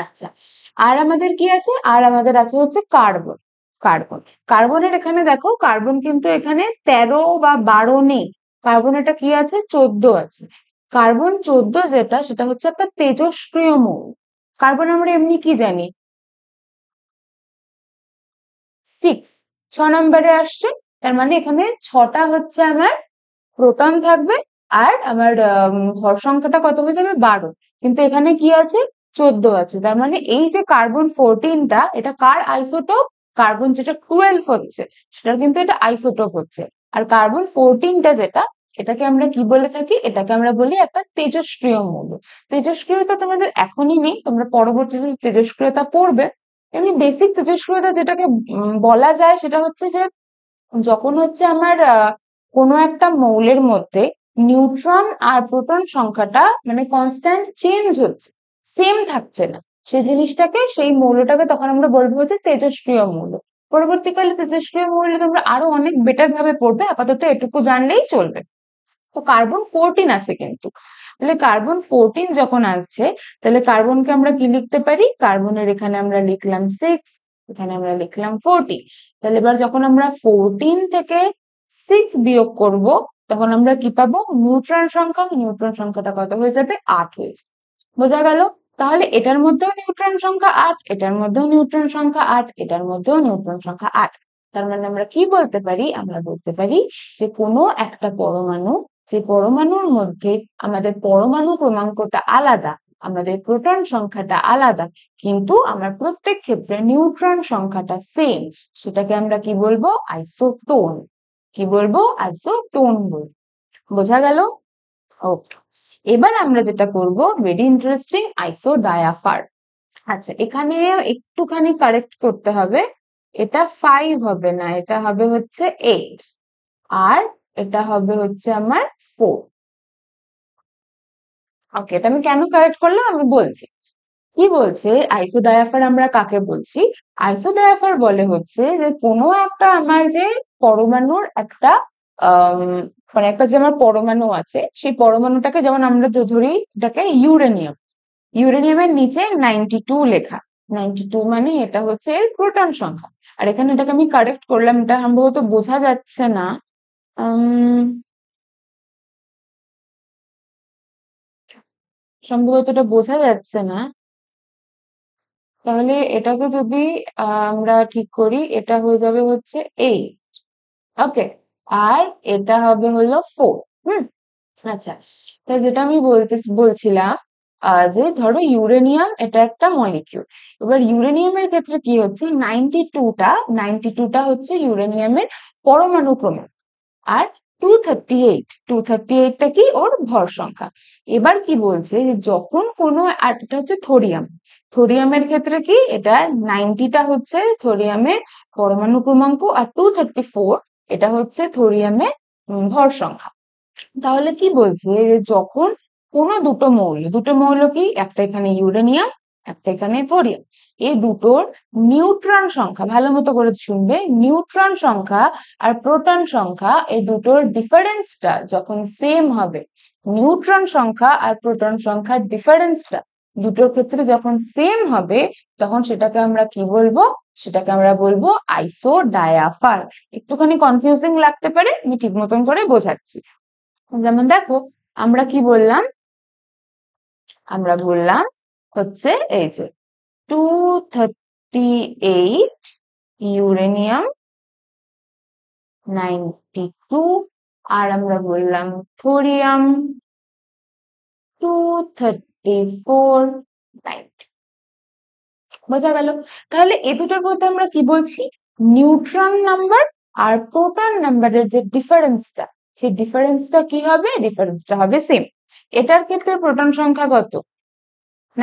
Speaker 1: আচ্ছা আর আমাদের কি আছে আর আমাদের আছে হচ্ছে কার্বন কার্বন কার্বনের এখানে দেখো কার্বন কিন্তু এখানে তেরো বা বারো নেই কার্বন এটা কি আছে চোদ্দ আছে কার্বন চোদ্দ যেটা সেটা হচ্ছে একটা তেজস্ক্রিয় মৌল কার্বন আমরা এমনি কি জানি সিক্স ছ নম্বরে আসছে তার মানে এখানে ছটা হচ্ছে আমার প্রোটন থাকবে আর আমার ভর সংখ্যাটা কত হয়ে যাবে বারো কিন্তু এখানে কি আছে চোদ্দ আছে তার মানে এই যে কার্বন ফোরটিনটা এটা কার আইসোটোপ কার্বন যেটা টুয়েলভ হচ্ছে সেটা কিন্তু এটা আইসোটোপ হচ্ছে আর কার্বন ফোরটিনটা যেটা এটাকে আমরা কি বলে থাকি এটাকে আমরা বলি একটা তেজস্ক্রিয় মৌল তেজস্ক্রিয়তা তোমাদের এখনই নেই তোমরা পরবর্তীতে তেজস্ক্রিয়তা পড়বে এমনি বেসিক তেজস্ক্রিয়তা যেটাকে বলা যায় সেটা হচ্ছে যে যখন হচ্ছে আমার কোনো একটা মৌলের মধ্যে নিউট্রন আর প্রোটন সংখ্যাটা মানে কনস্ট্যান্ট চেঞ্জ হচ্ছে সেম থাকছে না সেই জিনিসটাকে সেই মৌলটাকে তখন আমরা বলবো যে তেজস্ক্রিয় মৌল পরবর্তীকালে তেজস্ক্রিয় মৌল তোমরা আরো অনেক বেটার ভাবে পড়বে আপাতত এটুকু জানলেই চলবে তো কার্বন ফোরটিন আছে কিন্তু তাহলে কার্বন ফোরটিন যখন আসছে তাহলে কার্বনকে আমরা কি লিখতে পারি কার্বনের এখানে আমরা লিখলাম সিক্স এখানে আমরা লিখলাম ফোরটিন তাহলে এবার যখন আমরা ফোরটিন থেকে সিক্স বিয়োগ করব তখন আমরা কি পাবো নিউট্রন সংখ্যা নিউট্রন সংখ্যাটা কত হয়ে যাবে আট হয়ে যাবে বোঝা গেল তাহলে এটার মধ্যেও নিউট্রন সংখ্যা আট এটার মধ্যেও নিউট্রন সংখ্যা আট এটার মধ্যেও নিউট্রন সংখ্যা আট তার মানে আমরা কি বলতে পারি আমরা বলতে পারি যে কোনো একটা পরমাণু সেই পরমাণুর মধ্যে আমাদের পরমাণু ক্রমাঙ্কটা আলাদা আমাদের প্রোটন সংখ্যাটা আলাদা কিন্তু আমার প্রত্যেক ক্ষেত্রে নিউট্রন সংখ্যাটা সেম সেটাকে আমরা কি বলবো আইসোটোন কি বলবো আইসোটোন বল বোঝা গেল ওকে এবার আমরা যেটা করব ভেরি ইন্টারেস্টিং আইসো ডায়াফার আচ্ছা এখানে একটুখানি কারেক্ট করতে হবে এটা ফাইভ হবে না এটা হবে হচ্ছে এইট আর এটা হবে হচ্ছে আমার ফোর ওকে এটা আমি কেন কারেক্ট করলাম আমি বলছি কি বলছে আইসোডায়াফার আমরা কাকে বলছি আইসোডায়াফার বলে হচ্ছে যে কোনো একটা আমার যে পরমাণুর একটা মানে একটা যে আমার পরমাণু আছে সেই পরমাণুটাকে যেমন আমরা ধরি এটাকে ইউরেনিয়াম ইউরেনিয়ামের নিচে নাইনটি টু লেখা নাইনটি টু মানে এটা হচ্ছে এর প্রোটন সংখ্যা আর এখানে এটাকে আমি কারেক্ট করলাম এটা সম্ভবত বোঝা যাচ্ছে না আম সম্ভবত এটা বোঝা যাচ্ছে না। তাহলে এটাকে যদি আমরা ঠিক করি এটা হয়ে যাবে হচ্ছে 8 ওকে আর এটা হবে হলো ফোর হম আচ্ছা তো যেটা আমি বলতে বলছিলাম যে ধরো ইউরেনিয়াম এটা একটা মলিকিউল। এবার ইউরেনিয়ামের ক্ষেত্রে কি হচ্ছে নাইনটি টুটা নাইনটি টুটা হচ্ছে ইউরেনিয়ামের পরমাণু ক্রমাঙ্ক। আর two thirty eight two thirty এইটটা কি ওর ভর সংখ্যা এবার কি বলছে যে যখন কোনো আর এটা হচ্ছে থোরিয়াম থোরিয়ামের ক্ষেত্রে কি এটা নাইনটিটা হচ্ছে থোরিয়ামের পরমাণু ক্রমাঙ্ক আর টু থার্টি ফোর এটা হচ্ছে থোরিয়ামের ভর সংখ্যা তাহলে কি বলছে যে যখন কোনো দুটো মৌল দুটো মৌল কি একটা এখানে ইউরেনিয়াম একটা এখানে থোরিয়াম এই দুটোর নিউট্রন সংখ্যা ভালো মতো করে শুনবে নিউট্রন সংখ্যা আর প্রোটন সংখ্যা এই দুটোর ডিফারেন্সটা যখন সেম হবে নিউট্রন সংখ্যা আর প্রোটন সংখ্যার ডিফারেন্সটা দুটোর ক্ষেত্রে যখন সেম হবে তখন সেটাকে আমরা কি বলবো সেটাকে আমরা বলবো আইসো ডায়াফার একটুখানি কনফিউজিং লাগতে পারে আমি ঠিক মতন করে বোঝাচ্ছি যেমন দেখো আমরা কি বললাম আমরা বললাম হচ্ছে এই যে two thirty eight
Speaker 2: uranium ninety two আর আমরা বললাম thorium two thirty
Speaker 1: four ninety বোঝা গেল তাহলে এ দুটোর মধ্যে আমরা কি বলছি নিউট্রন নাম্বার আর প্রোটন নাম্বারের যে ডিফারেন্সটা সেই ডিফারেন্সটা কি হবে ডিফারেন্সটা হবে সেম এটার ক্ষেত্রে প্রোটন সংখ্যা কত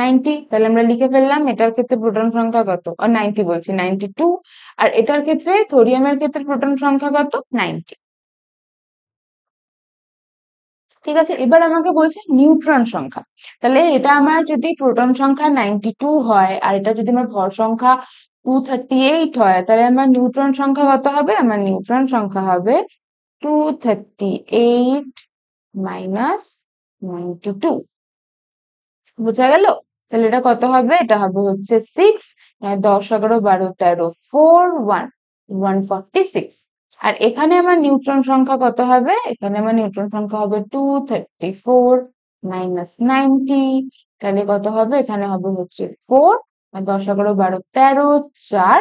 Speaker 1: নাইনটি তাহলে আমরা লিখে ফেললাম এটার ক্ষেত্রে প্রোটন সংখ্যা কত আর নাইনটি বলছি নাইনটি টু আর এটার ক্ষেত্রে থোরিয়ামের ক্ষেত্রে প্রোটন সংখ্যা কত নাইনটি ঠিক আছে এবার আমাকে বলছে নিউট্রন সংখ্যা তাহলে এটা আমার যদি প্রোটন সংখ্যা নাইনটি টু হয় আর এটা যদি আমার ভর সংখ্যা টু থার্টি এইট হয় তাহলে আমার নিউট্রন সংখ্যা কত হবে আমার নিউট্রন সংখ্যা হবে two thirty eight minus ninety two বোঝা গেল তাহলে এটা কত হবে এটা হবে হচ্ছে সিক্স দশ এগারো বারো তেরো four one one forty six আর এখানে আমার নিউট্রন সংখ্যা কত হবে এখানে আমার নিউট্রন সংখ্যা হবে two thirty four minus ninety তাহলে কত হবে এখানে হবে হচ্ছে ফোর দশ এগারো বারো তেরো চার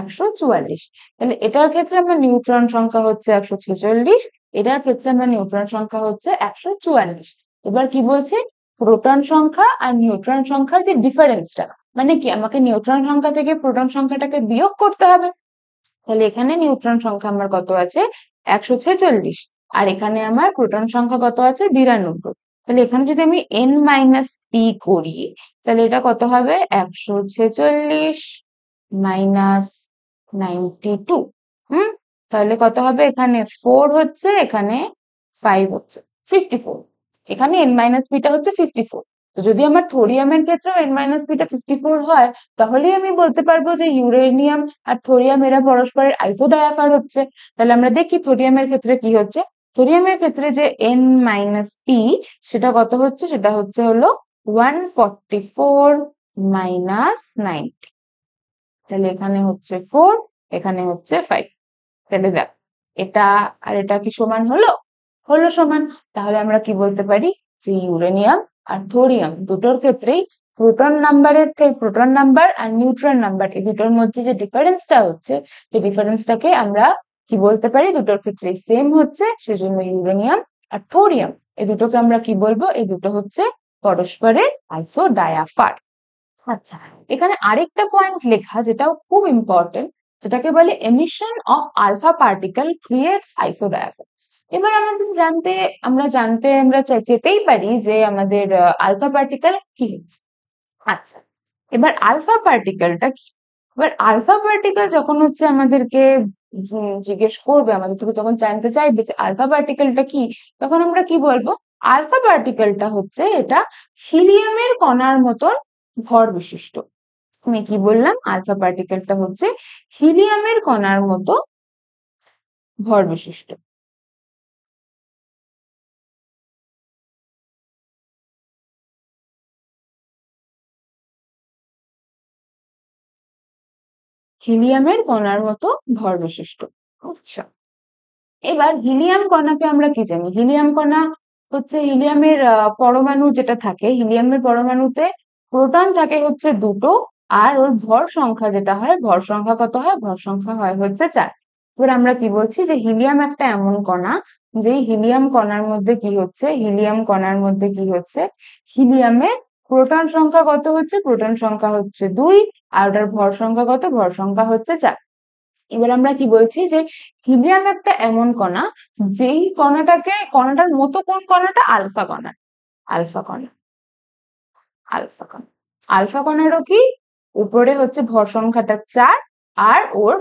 Speaker 1: একশো চুয়াল্লিশ তাহলে এটার ক্ষেত্রে আমার নিউট্রন সংখ্যা হচ্ছে একশো ছেচল্লিশ এটার ক্ষেত্রে আমার নিউট্রন সংখ্যা হচ্ছে একশো চুয়াল্লিশ এবার কি বলছে প্রোটন সংখ্যা আর নিউট্রন সংখ্যার যে ডিফারেন্সটা মানে কি আমাকে নিউট্রন সংখ্যা থেকে প্রোটন সংখ্যাটাকে বিয়োগ করতে হবে তাহলে এখানে নিউট্রন সংখ্যা আমার কত আছে একশো ছেচল্লিশ আর এখানে আমার প্রোটন সংখ্যা কত আছে বিরানব্বই তাহলে এখানে যদি আমি এন মাইনাস পি করি তাহলে এটা কত হবে একশো ছেচল্লিশ মাইনাস নাইনটি টু হুম তাহলে কত হবে এখানে ফোর হচ্ছে এখানে ফাইভ হচ্ছে ফিফটি ফোর এখানে এন মাইনাস বিটা হচ্ছে ফিফটি ফোর তো যদি আমার থোরিয়ামের ক্ষেত্রেও N minus beta fifty four হয় তাহলেই আমি বলতে পারবো যে ইউরেনিয়াম আর থোরিয়াম এরা পরস্পরের আইসোডায়াফার হচ্ছে তাহলে আমরা দেখি থোরিয়ামের ক্ষেত্রে কি হচ্ছে থোরিয়ামের ক্ষেত্রে যে এন মাইনাস পি সেটা কত হচ্ছে সেটা হচ্ছে হলো one forty four minus ninety তাহলে এখানে হচ্ছে ফোর এখানে হচ্ছে ফাইভ তাহলে দেখ এটা আর এটা কি সমান হলো হলো সমান তাহলে আমরা কি বলতে পারি যে ইউরেনিয়াম আর থোরিয়াম দুটোর ক্ষেত্রেই প্রোটন নাম্বারের থেকে প্রোটন নাম্বার আর নিউট্রন নাম্বার এই দুটোর মধ্যে যে ডিফারেন্সটা হচ্ছে সেই ডিফারেন্সটাকে আমরা কি বলতে পারি দুটোর ক্ষেত্রে সেম হচ্ছে সেজন্য ইউরেনিয়াম আর থোরিয়াম এই দুটোকে আমরা কি বলবো এই দুটো হচ্ছে পরস্পরের ডায়াফার আচ্ছা এখানে আরেকটা পয়েন্ট লেখা যেটাও খুব ইম্পর্টেন্ট যেটাকে বলে emission of alpha particle creates isodiapher এবার আমাদের জানতে আমরা জানতে আমরা যেতেই পারি যে আমাদের আলফা পার্টিকেল কি আচ্ছা এবার আলফা পার্টিকেলটা কি এবার আলফা পার্টিকেল যখন হচ্ছে আমাদেরকে জিজ্ঞেস করবে আমাদের থেকে যখন জানতে চাইবে যে আলফা পার্টিকেলটা কি তখন আমরা কি বলবো আলফা পার্টিকেলটা হচ্ছে এটা হিলিয়ামের কণার মতন ভর বিশিষ্ট আমি কি বললাম আলফা পার্টিকেলটা হচ্ছে হিলিয়ামের কণার মতো ভর বিশিষ্ট হিলিয়ামের কণার মতো ভর বিশিষ্ট আচ্ছা এবার হিলিয়াম কণাকে আমরা কি জানি হিলিয়াম কণা হচ্ছে হিলিয়ামের পরমাণু যেটা থাকে হিলিয়ামের পরমাণুতে প্রোটন থাকে হচ্ছে দুটো আর ওর ভর সংখ্যা যেটা হয় ভর সংখ্যা কত হয় ভর সংখ্যা হয় হচ্ছে চার এবার আমরা কি বলছি যে হিলিয়াম একটা এমন কণা যে হিলিয়াম কণার মধ্যে কি হচ্ছে হিলিয়াম কণার মধ্যে কি হচ্ছে হিলিয়ামের প্রোটন সংখ্যা কত হচ্ছে প্রোটন সংখ্যা হচ্ছে দুই আর ওটার ভর সংখ্যা কত ভর সংখ্যা হচ্ছে চার এবার আমরা কি বলছি যে হিলিয়াম একটা এমন কণা যেই কণাটাকে কণাটার মতো কোন কণাটা আলফা কণা আলফা কণা আলফা কণা আলফা কণারও কি উপরে হচ্ছে ভর সংখ্যাটা চার আর ওর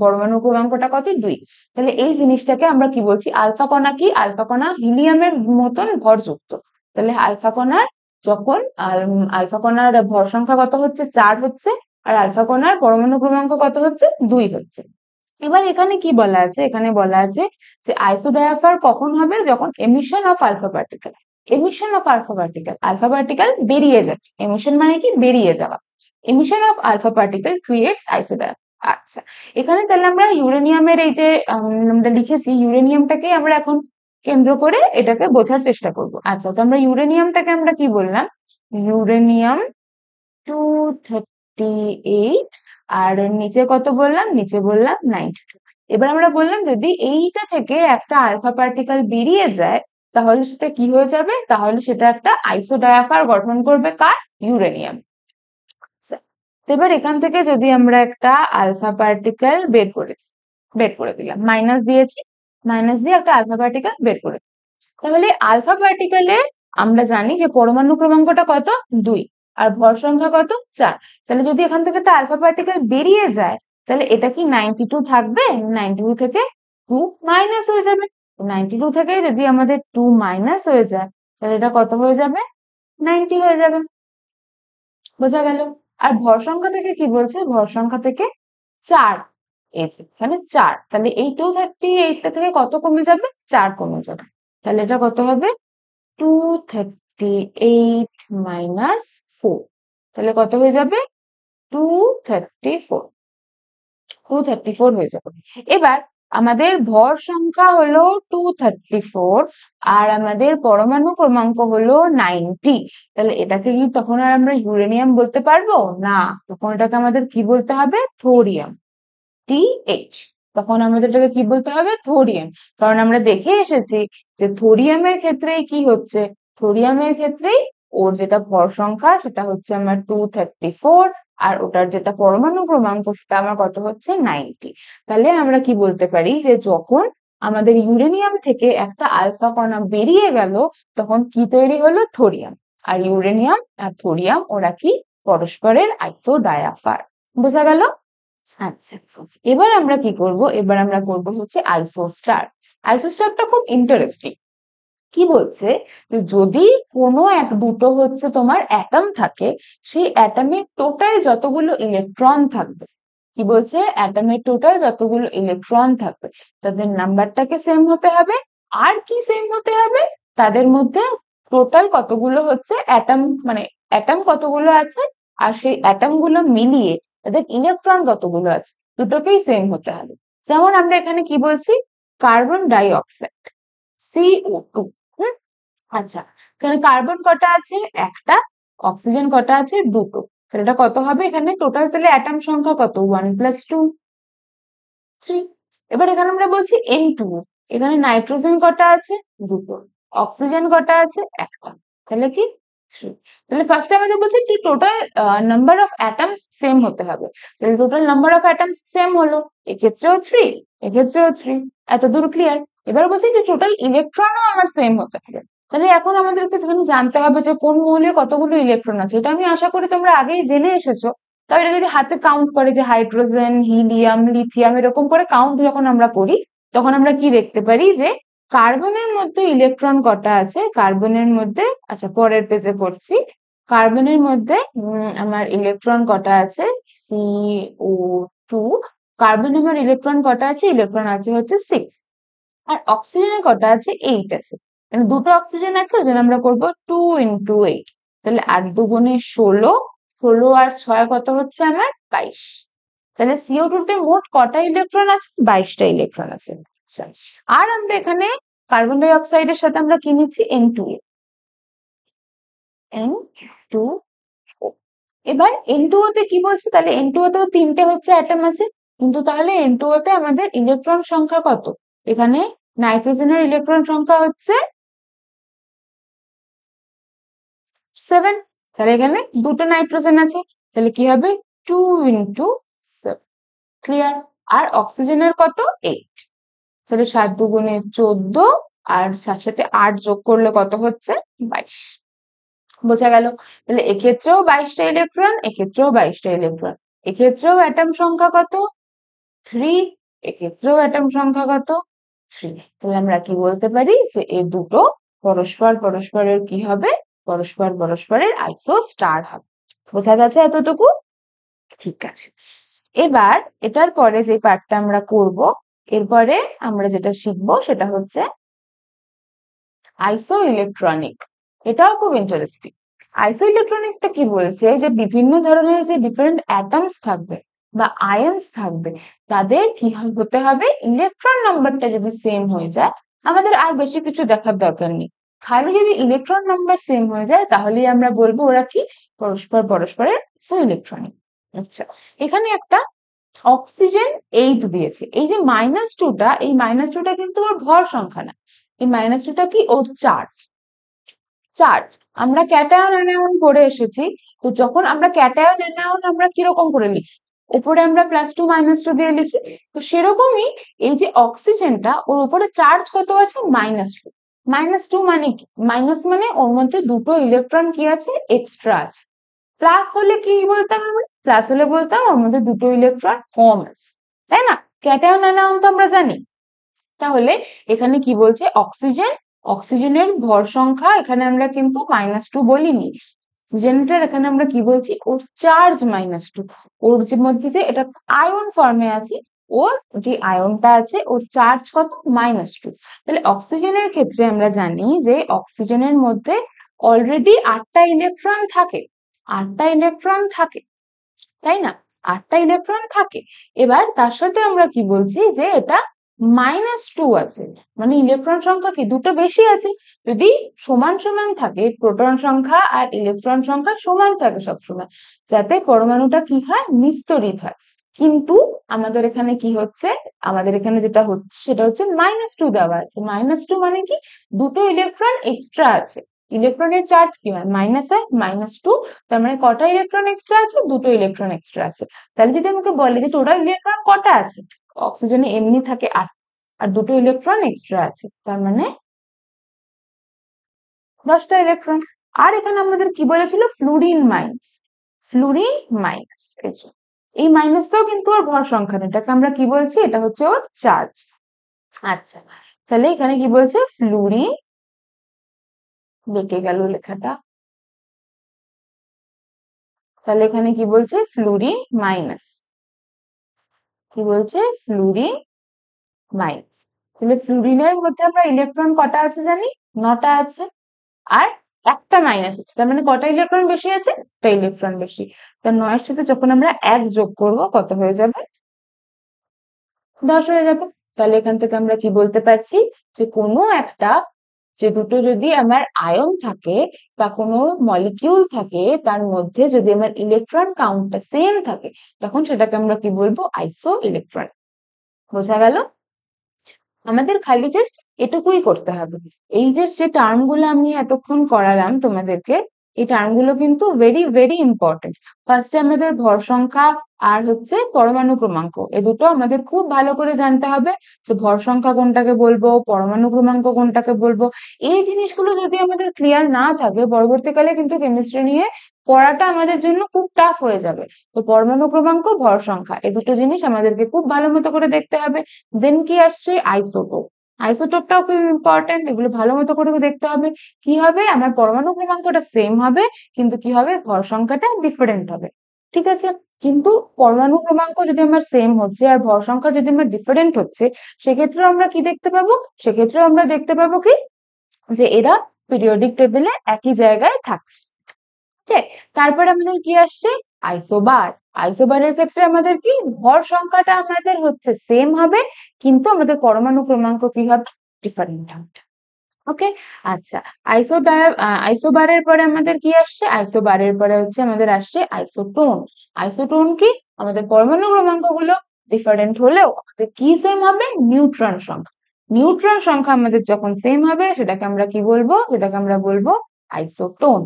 Speaker 1: পরমাণু ক্রমাঙ্কটা কত দুই তাহলে এই জিনিসটাকে আমরা কি বলছি আলফা কণা কি আলফা কণা হিলিয়ামের মতন ভরযুক্ত তাহলে আলফা কণার যখন আলফা কণার ভর সংখ্যা কত হচ্ছে চার হচ্ছে আর আলফা কণার পরমাণু ক্রমাঙ্ক কত হচ্ছে দুই হচ্ছে এবার এখানে কি বলা আছে এখানে বলা আছে যে আইসোডায়াফার কখন হবে যখন emission of alpha particle emission of alpha particle alpha particle বেরিয়ে যাচ্ছে এমিশন মানে কি বেরিয়ে যাওয়া emission of alpha particle creates isodiaph আচ্ছা এখানে তাহলে আমরা ইউরেনিয়ামের এই যে আমরা লিখেছি ইউরেনিয়ামটাকে আমরা এখন কেন্দ্র করে এটাকে বোঝার চেষ্টা করব আচ্ছা তো আমরা ইউরেনিয়ামটাকে আমরা কি বললাম ইউরেনিয়াম টু থার্টি এইট আর নিচে কত বললাম নিচে বললাম নাইনটি টু এবার আমরা বললাম যদি এইটা থেকে একটা আলফা পার্টিকেল বেরিয়ে যায় তাহলে সেটা কি হয়ে যাবে তাহলে সেটা একটা আইসোডায়াফার গঠন করবে কার ইউরেনিয়াম আচ্ছা, এবার এখান থেকে যদি আমরা একটা আলফা পার্টিকেল বের করে বের করে দিলাম মাইনাস দিয়েছি মাইনাস দিয়ে একটা আলফা পার্টিকেল বের করে তাহলে আলফা পার্টিকেলে আমরা জানি যে পরমাণু ক্রমাঙ্কটা কত দুই আর ভর সংখ্যা কত চার তাহলে যদি এখান থেকে একটা আলফা পার্টিকেল বেরিয়ে যায় তাহলে এটা কি নাইনটি টু থাকবে নাইনটি টু থেকে টু মাইনাস হয়ে যাবে নাইনটি টু থেকে যদি আমাদের টু মাইনাস হয়ে যায় তাহলে এটা কত হয়ে যাবে নাইনটি হয়ে যাবে বোঝা গেল আর ভর সংখ্যা থেকে কি বলছে ভর সংখ্যা থেকে চার এইচ এখানে চার তাহলে এই টু থার্টি এইটটা থেকে কত কমে যাবে চার কমে যাবে তাহলে এটা কত হবে two thirty eight minus four তাহলে কত হয়ে যাবে two thirty four two thirty four হয়ে যাবে এবার আমাদের ভর সংখ্যা হলো টু থার্টি ফোর আর আমাদের পরমাণু ক্রমাঙ্ক হলো নাইনটি তাহলে এটাকে কি তখন আর আমরা ইউরেনিয়াম বলতে পারবো না তখন এটাকে আমাদের কি বলতে হবে থোরিয়াম টি এইচ তখন আমাদের এটাকে কি বলতে হবে থোরিয়াম কারণ আমরা দেখে এসেছি যে থোরিয়ামের ক্ষেত্রেই কি হচ্ছে থোরিয়ামের ক্ষেত্রেই ওর যেটা ভর সংখ্যা সেটা হচ্ছে আমার টু থার্টি ফোর আর ওটার যেটা পরমাণু ক্রমাঙ্ক সেটা আমার কত হচ্ছে নাইনটি তাহলে আমরা কি বলতে পারি যে যখন আমাদের ইউরেনিয়াম থেকে একটা আলফা কণা বেরিয়ে গেল তখন কি তৈরি হলো থোরিয়াম আর ইউরেনিয়াম আর থোরিয়াম ওরা কি পরস্পরের আইসোডায়াফার বোঝা গেল আচ্ছা এবার আমরা কি করব এবার আমরা করব হচ্ছে আইসোস্টার আইসোস্টারটা খুব ইন্টারেস্টিং কি বলছে যদি কোনো এক দুটো হচ্ছে তোমার অ্যাটম থাকে সেই অ্যাটমের টোটাল যতগুলো ইলেকট্রন থাকবে কি বলছে অ্যাটামের টোটাল যতগুলো ইলেকট্রন থাকবে তাদের নাম্বারটাকে সেম হতে হবে আর কি সেম হতে হবে তাদের মধ্যে টোটাল কতগুলো হচ্ছে অ্যাটাম মানে অ্যাটাম কতগুলো আছে আর সেই অ্যাটম মিলিয়ে তাদের ইলেকট্রন কতগুলো আছে দুটোকেই সেম হতে হবে যেমন আমরা এখানে কি বলছি carbon dioxide CO two আচ্ছা এখানে কার্বন কটা আছে একটা অক্সিজেন কটা আছে দুটো তাহলে এটা কত হবে এখানে টোটাল তাহলে অ্যাটম সংখ্যা কত ওয়ান প্লাস টু থ্রি এবার এখানে আমরা বলছি এন টু এখানে নাইট্রোজেন কটা আছে দুটো অক্সিজেন কটা আছে একটা তাহলে কি তাহলে ফার্স্টে আমাদের বলছে কি total number of atoms same হতে হবে তাহলে total number of atoms same হলো এক্ষেত্রেও থ্রি এক্ষেত্রেও থ্রি এত দূর ক্লিয়ার এবার বলছে যে টোটাল ইলেকট্রনও আমার সেম হতে হবে তাহলে এখন আমাদেরকে জানতে হবে যে কোন মৌলের কতগুলো ইলেকট্রন আছে এটা আমি আশা করি তোমরা আগেই জেনে এসেছো তবে এটা যদি হাতে কাউন্ট করে যে হাইড্রোজেন হিলিয়াম লিথিয়াম এরকম করে কাউন্ট যখন আমরা করি তখন আমরা কি দেখতে পারি যে কার্বনের মধ্যে ইলেকট্রন কটা আছে কার্বনের মধ্যে আচ্ছা পরের পেজে করছি কার্বনের মধ্যে আমার ইলেকট্রন কটা আছে সি ও টু কার্বনে আমার ইলেকট্রন কটা আছে ইলেকট্রন আছে হচ্ছে সিক্স আর অক্সিজেনের কটা আছে এইট আছে মানে দুটো অক্সিজেন আছে ওই জন্য আমরা করবো টু ইন্টু এইট তাহলে আট দুগুণে ষোলো ষোলো আর ছয় কত হচ্ছে আমার বাইশ তাহলে সিও টুতে মোট কটা ইলেকট্রন আছে বাইশটা ইলেকট্রন আছে আচ্ছা। আর আমরা এখানে কার্বন ডাই অক্সাইডের সাথে আমরা কি নিচ্ছি এন টু এন টু এবার এন টু ওতে কি বলছে তাহলে এন টু ওতেও তিনটে হচ্ছে অ্যাটম আছে কিন্তু তাহলে এন টু ওতে আমাদের ইলেকট্রন সংখ্যা কত এখানে নাইট্রোজেনের ইলেকট্রন
Speaker 2: সংখ্যা হচ্ছে সেভেন তাহলে
Speaker 1: এখানে দুটো নাইট্রোজেন আছে তাহলে কি হবে টু ইন্টু সেভেন ক্লিয়ার আর অক্সিজেনের কত এইট তাহলে সাত দুগুণে চোদ্দ আর সাত সাথে আট যোগ করলে কত হচ্ছে বাইশ বোঝা গেল তাহলে এক্ষেত্রেও বাইশটা ইলেকট্রন এক্ষেত্রেও বাইশটা ইলেকট্রন এক্ষেত্রেও অ্যাটম সংখ্যা কত থ্রি এক্ষেত্রেও অ্যাটম সংখ্যা কত থ্রি তাহলে আমরা কি বলতে পারি যে এ দুটো পরস্পর পরস্পরের কি হবে পরস্পর পরস্পরের আইসো স্টার হবে বোঝা গেছে এতটুকু ঠিক আছে এবার এটার পরে যে পার্টটা আমরা করবো এরপরে আমরা যেটা শিখব সেটা হচ্ছে আইসো ইলেকট্রনিক এটাও খুব ইন্টারেস্টিং আইসো ইলেকট্রনিকটা কি বলছে যে বিভিন্ন ধরনের যে ডিফারেন্ট অ্যাটামস থাকবে বা আয়ন্স থাকবে তাদের কি হতে হবে ইলেকট্রন নাম্বারটা যদি সেম হয়ে যায় আমাদের আর বেশি কিছু দেখার দরকার নেই খালি যদি ইলেকট্রন নাম্বার সেম হয়ে যায় তাহলেই আমরা বলবো ওরা কি পরস্পর পরস্পরের সো ইলেকট্রনিক আচ্ছা এখানে একটা অক্সিজেন এইট দিয়েছে এই যে মাইনাস টুটা এই মাইনাস টুটা কিন্তু ওর ভর সংখ্যা না এই মাইনাস টুটা কি ওর চার্জ চার্জ আমরা ক্যাটায়ন অ্যানায়ন করে এসেছি তো যখন আমরা ক্যাটায়ন অ্যানায়ন আমরা কিরকম করে লিখি উপরে আমরা প্লাস টু মাইনাস টু দিয়ে লিখি তো সেরকমই এই যে অক্সিজেনটা ওর উপরে চার্জ কত আছে মাইনাস টু মাইনাস টু মানে কি মাইনাস মানে ওর মধ্যে দুটো ইলেকট্রন কি আছে এক্সট্রা আছে প্লাস হলে কি বলতাম আমরা প্লাস হলে বলতাম ওর মধ্যে দুটো ইলেকট্রন কম আছে তাই না ক্যাটায়ন অ্যানায়ন তো আমরা জানি তাহলে এখানে কি বলছে অক্সিজেন অক্সিজেনের ভর সংখ্যা এখানে আমরা কিন্তু মাইনাস টু বলিনি অক্সিজেনটার এখানে আমরা কি বলছি ওর চার্জ মাইনাস টু ওর যে মধ্যে যে এটা আয়ন ফর্মে আছে ওর যে আয়নটা আছে ওর চার্জ কত মাইনাস টু তাহলে অক্সিজেনের ক্ষেত্রে আমরা জানি যে অক্সিজেনের মধ্যে অলরেডি আটটা ইলেকট্রন থাকে আটটা ইলেকট্রন থাকে তাই না আটটা ইলেকট্রন থাকে এবার তার সাথে আমরা কি বলছি যে এটা মাইনাস টু আছে মানে ইলেকট্রন সংখ্যা কি দুটো বেশি আছে যদি সমান সমান থাকে প্রোটন সংখ্যা আর ইলেকট্রন সংখ্যা সমান থাকে সবসময় যাতে পরমাণুটা কি হয় নিস্তরিত হয় কিন্তু আমাদের এখানে কি হচ্ছে আমাদের এখানে যেটা হচ্ছে সেটা হচ্ছে মাইনাস টু দেওয়া আছে মাইনাস টু মানে কি দুটো ইলেকট্রন এক্সট্রা আছে ইলেকট্রনের চার্জ কি হয় মাইনাস হয় মাইনাস টু তার মানে কটা ইলেকট্রন এক্সট্রা আছে দুটো ইলেকট্রন এক্সট্রা আছে তাহলে যদি আমাকে বলে যে টোটাল ইলেকট্রন কটা আছে অক্সিজেনে এমনি থাকে আট আর দুটো ইলেকট্রন এক্সট্রা আছে তার মানে দশটা ইলেকট্রন আর এখানে আমাদের কি বলেছিল ফ্লুরিন মাইনাস ফ্লুরিন মাইনাস এই মাইনাসটাও কিন্তু ওর ভর সংখ্যা নেই এটাকে আমরা কি বলছি এটা হচ্ছে ওর চার্জ আচ্ছা তাহলে এখানে কি বলছে
Speaker 2: ফ্লুরিন বেঁকে গেল লেখাটা
Speaker 1: তাহলে এখানে কি বলছে ফ্লুরি মাইনাস কি বলছে ফ্লুরিন মাইনাস তাহলে ফ্লুরিনের মধ্যে আমরা ইলেকট্রন কটা আছে জানি নটা আছে আর একটা মাইনাস হচ্ছে তার মানে কটা ইলেকট্রন বেশি আছে একটা ইলেকট্রন বেশি তার নয়ের সাথে যখন আমরা এক যোগ করব কত হয়ে যাবে দশ হয়ে যাবে তাহলে এখান থেকে আমরা কি বলতে পারছি যে কোনো একটা যে দুটো যদি আমার আয়ন থাকে বা কোনো মলিকিউল থাকে তার মধ্যে যদি আমার ইলেকট্রন কাউন্টটা সেম থাকে তখন সেটাকে আমরা কি বলবো আইসো ইলেকট্রন বোঝা গেল আমাদের খালি জাস্ট এটুকুই করতে হবে এই যে যে টার্মগুলো আমি এতক্ষণ করালাম তোমাদেরকে এই টার্মগুলো কিন্তু ভেরি ভেরি ইম্পর্টেন্ট ফার্স্টে আমাদের ভর সংখ্যা আর হচ্ছে পরমাণু ক্রমাঙ্ক এ দুটো আমাদের খুব ভালো করে জানতে হবে যে ভর সংখ্যা কোনটাকে বলবো পরমাণু ক্রমাঙ্ক কোনটাকে বলবো এই জিনিসগুলো যদি আমাদের ক্লিয়ার না থাকে পরবর্তীকালে কিন্তু কেমিস্ট্রি নিয়ে পড়াটা আমাদের জন্য খুব টাফ হয়ে যাবে তো পরমাণু ক্রমাঙ্ক ভর সংখ্যা এ দুটো জিনিস আমাদেরকে খুব ভালো মতো করে দেখতে হবে দেন কি আসছে আইসোটোপ আইসোটোপটাও খুব ইম্পর্টেন্ট এগুলো ভালো মতো করে দেখতে হবে কি হবে আমার পরমাণু ক্রমাঙ্কটা সেম হবে কিন্তু কি হবে ভর সংখ্যাটা ডিফারেন্ট হবে ঠিক আছে কিন্তু পরমাণু ক্রমাঙ্ক যদি আমার সেম হচ্ছে আর ভর সংখ্যা যদি আমার ডিফারেন্ট হচ্ছে সেক্ষেত্রে আমরা কি দেখতে পাবো সেক্ষেত্রে আমরা দেখতে পাবো কি যে এরা পিরিয়ডিক টেবিলে একই জায়গায় থাকছে তারপরে আমাদের কি আসছে আইসোবার আইসোবারের ক্ষেত্রে আমাদের কি ভর সংখ্যাটা আমাদের হচ্ছে সেম হবে কিন্তু আমাদের পরমাণু ক্রমাঙ্ক কি হবে ডিফারেন্ট হবে ওকে আচ্ছা আইসোডায় আইসোবারের পরে আমাদের কি আসছে আইসোবারের পরে হচ্ছে আমাদের আসছে আইসোটোন আইসোটোন কি আমাদের পরমাণু ক্রমাঙ্কগুলো ডিফারেন্ট হলেও আমাদের কি সেম হবে নিউট্রন সংখ্যা নিউট্রন সংখ্যা আমাদের যখন সেম হবে সেটাকে আমরা কি বলবো সেটাকে আমরা বলবো আইসোটোন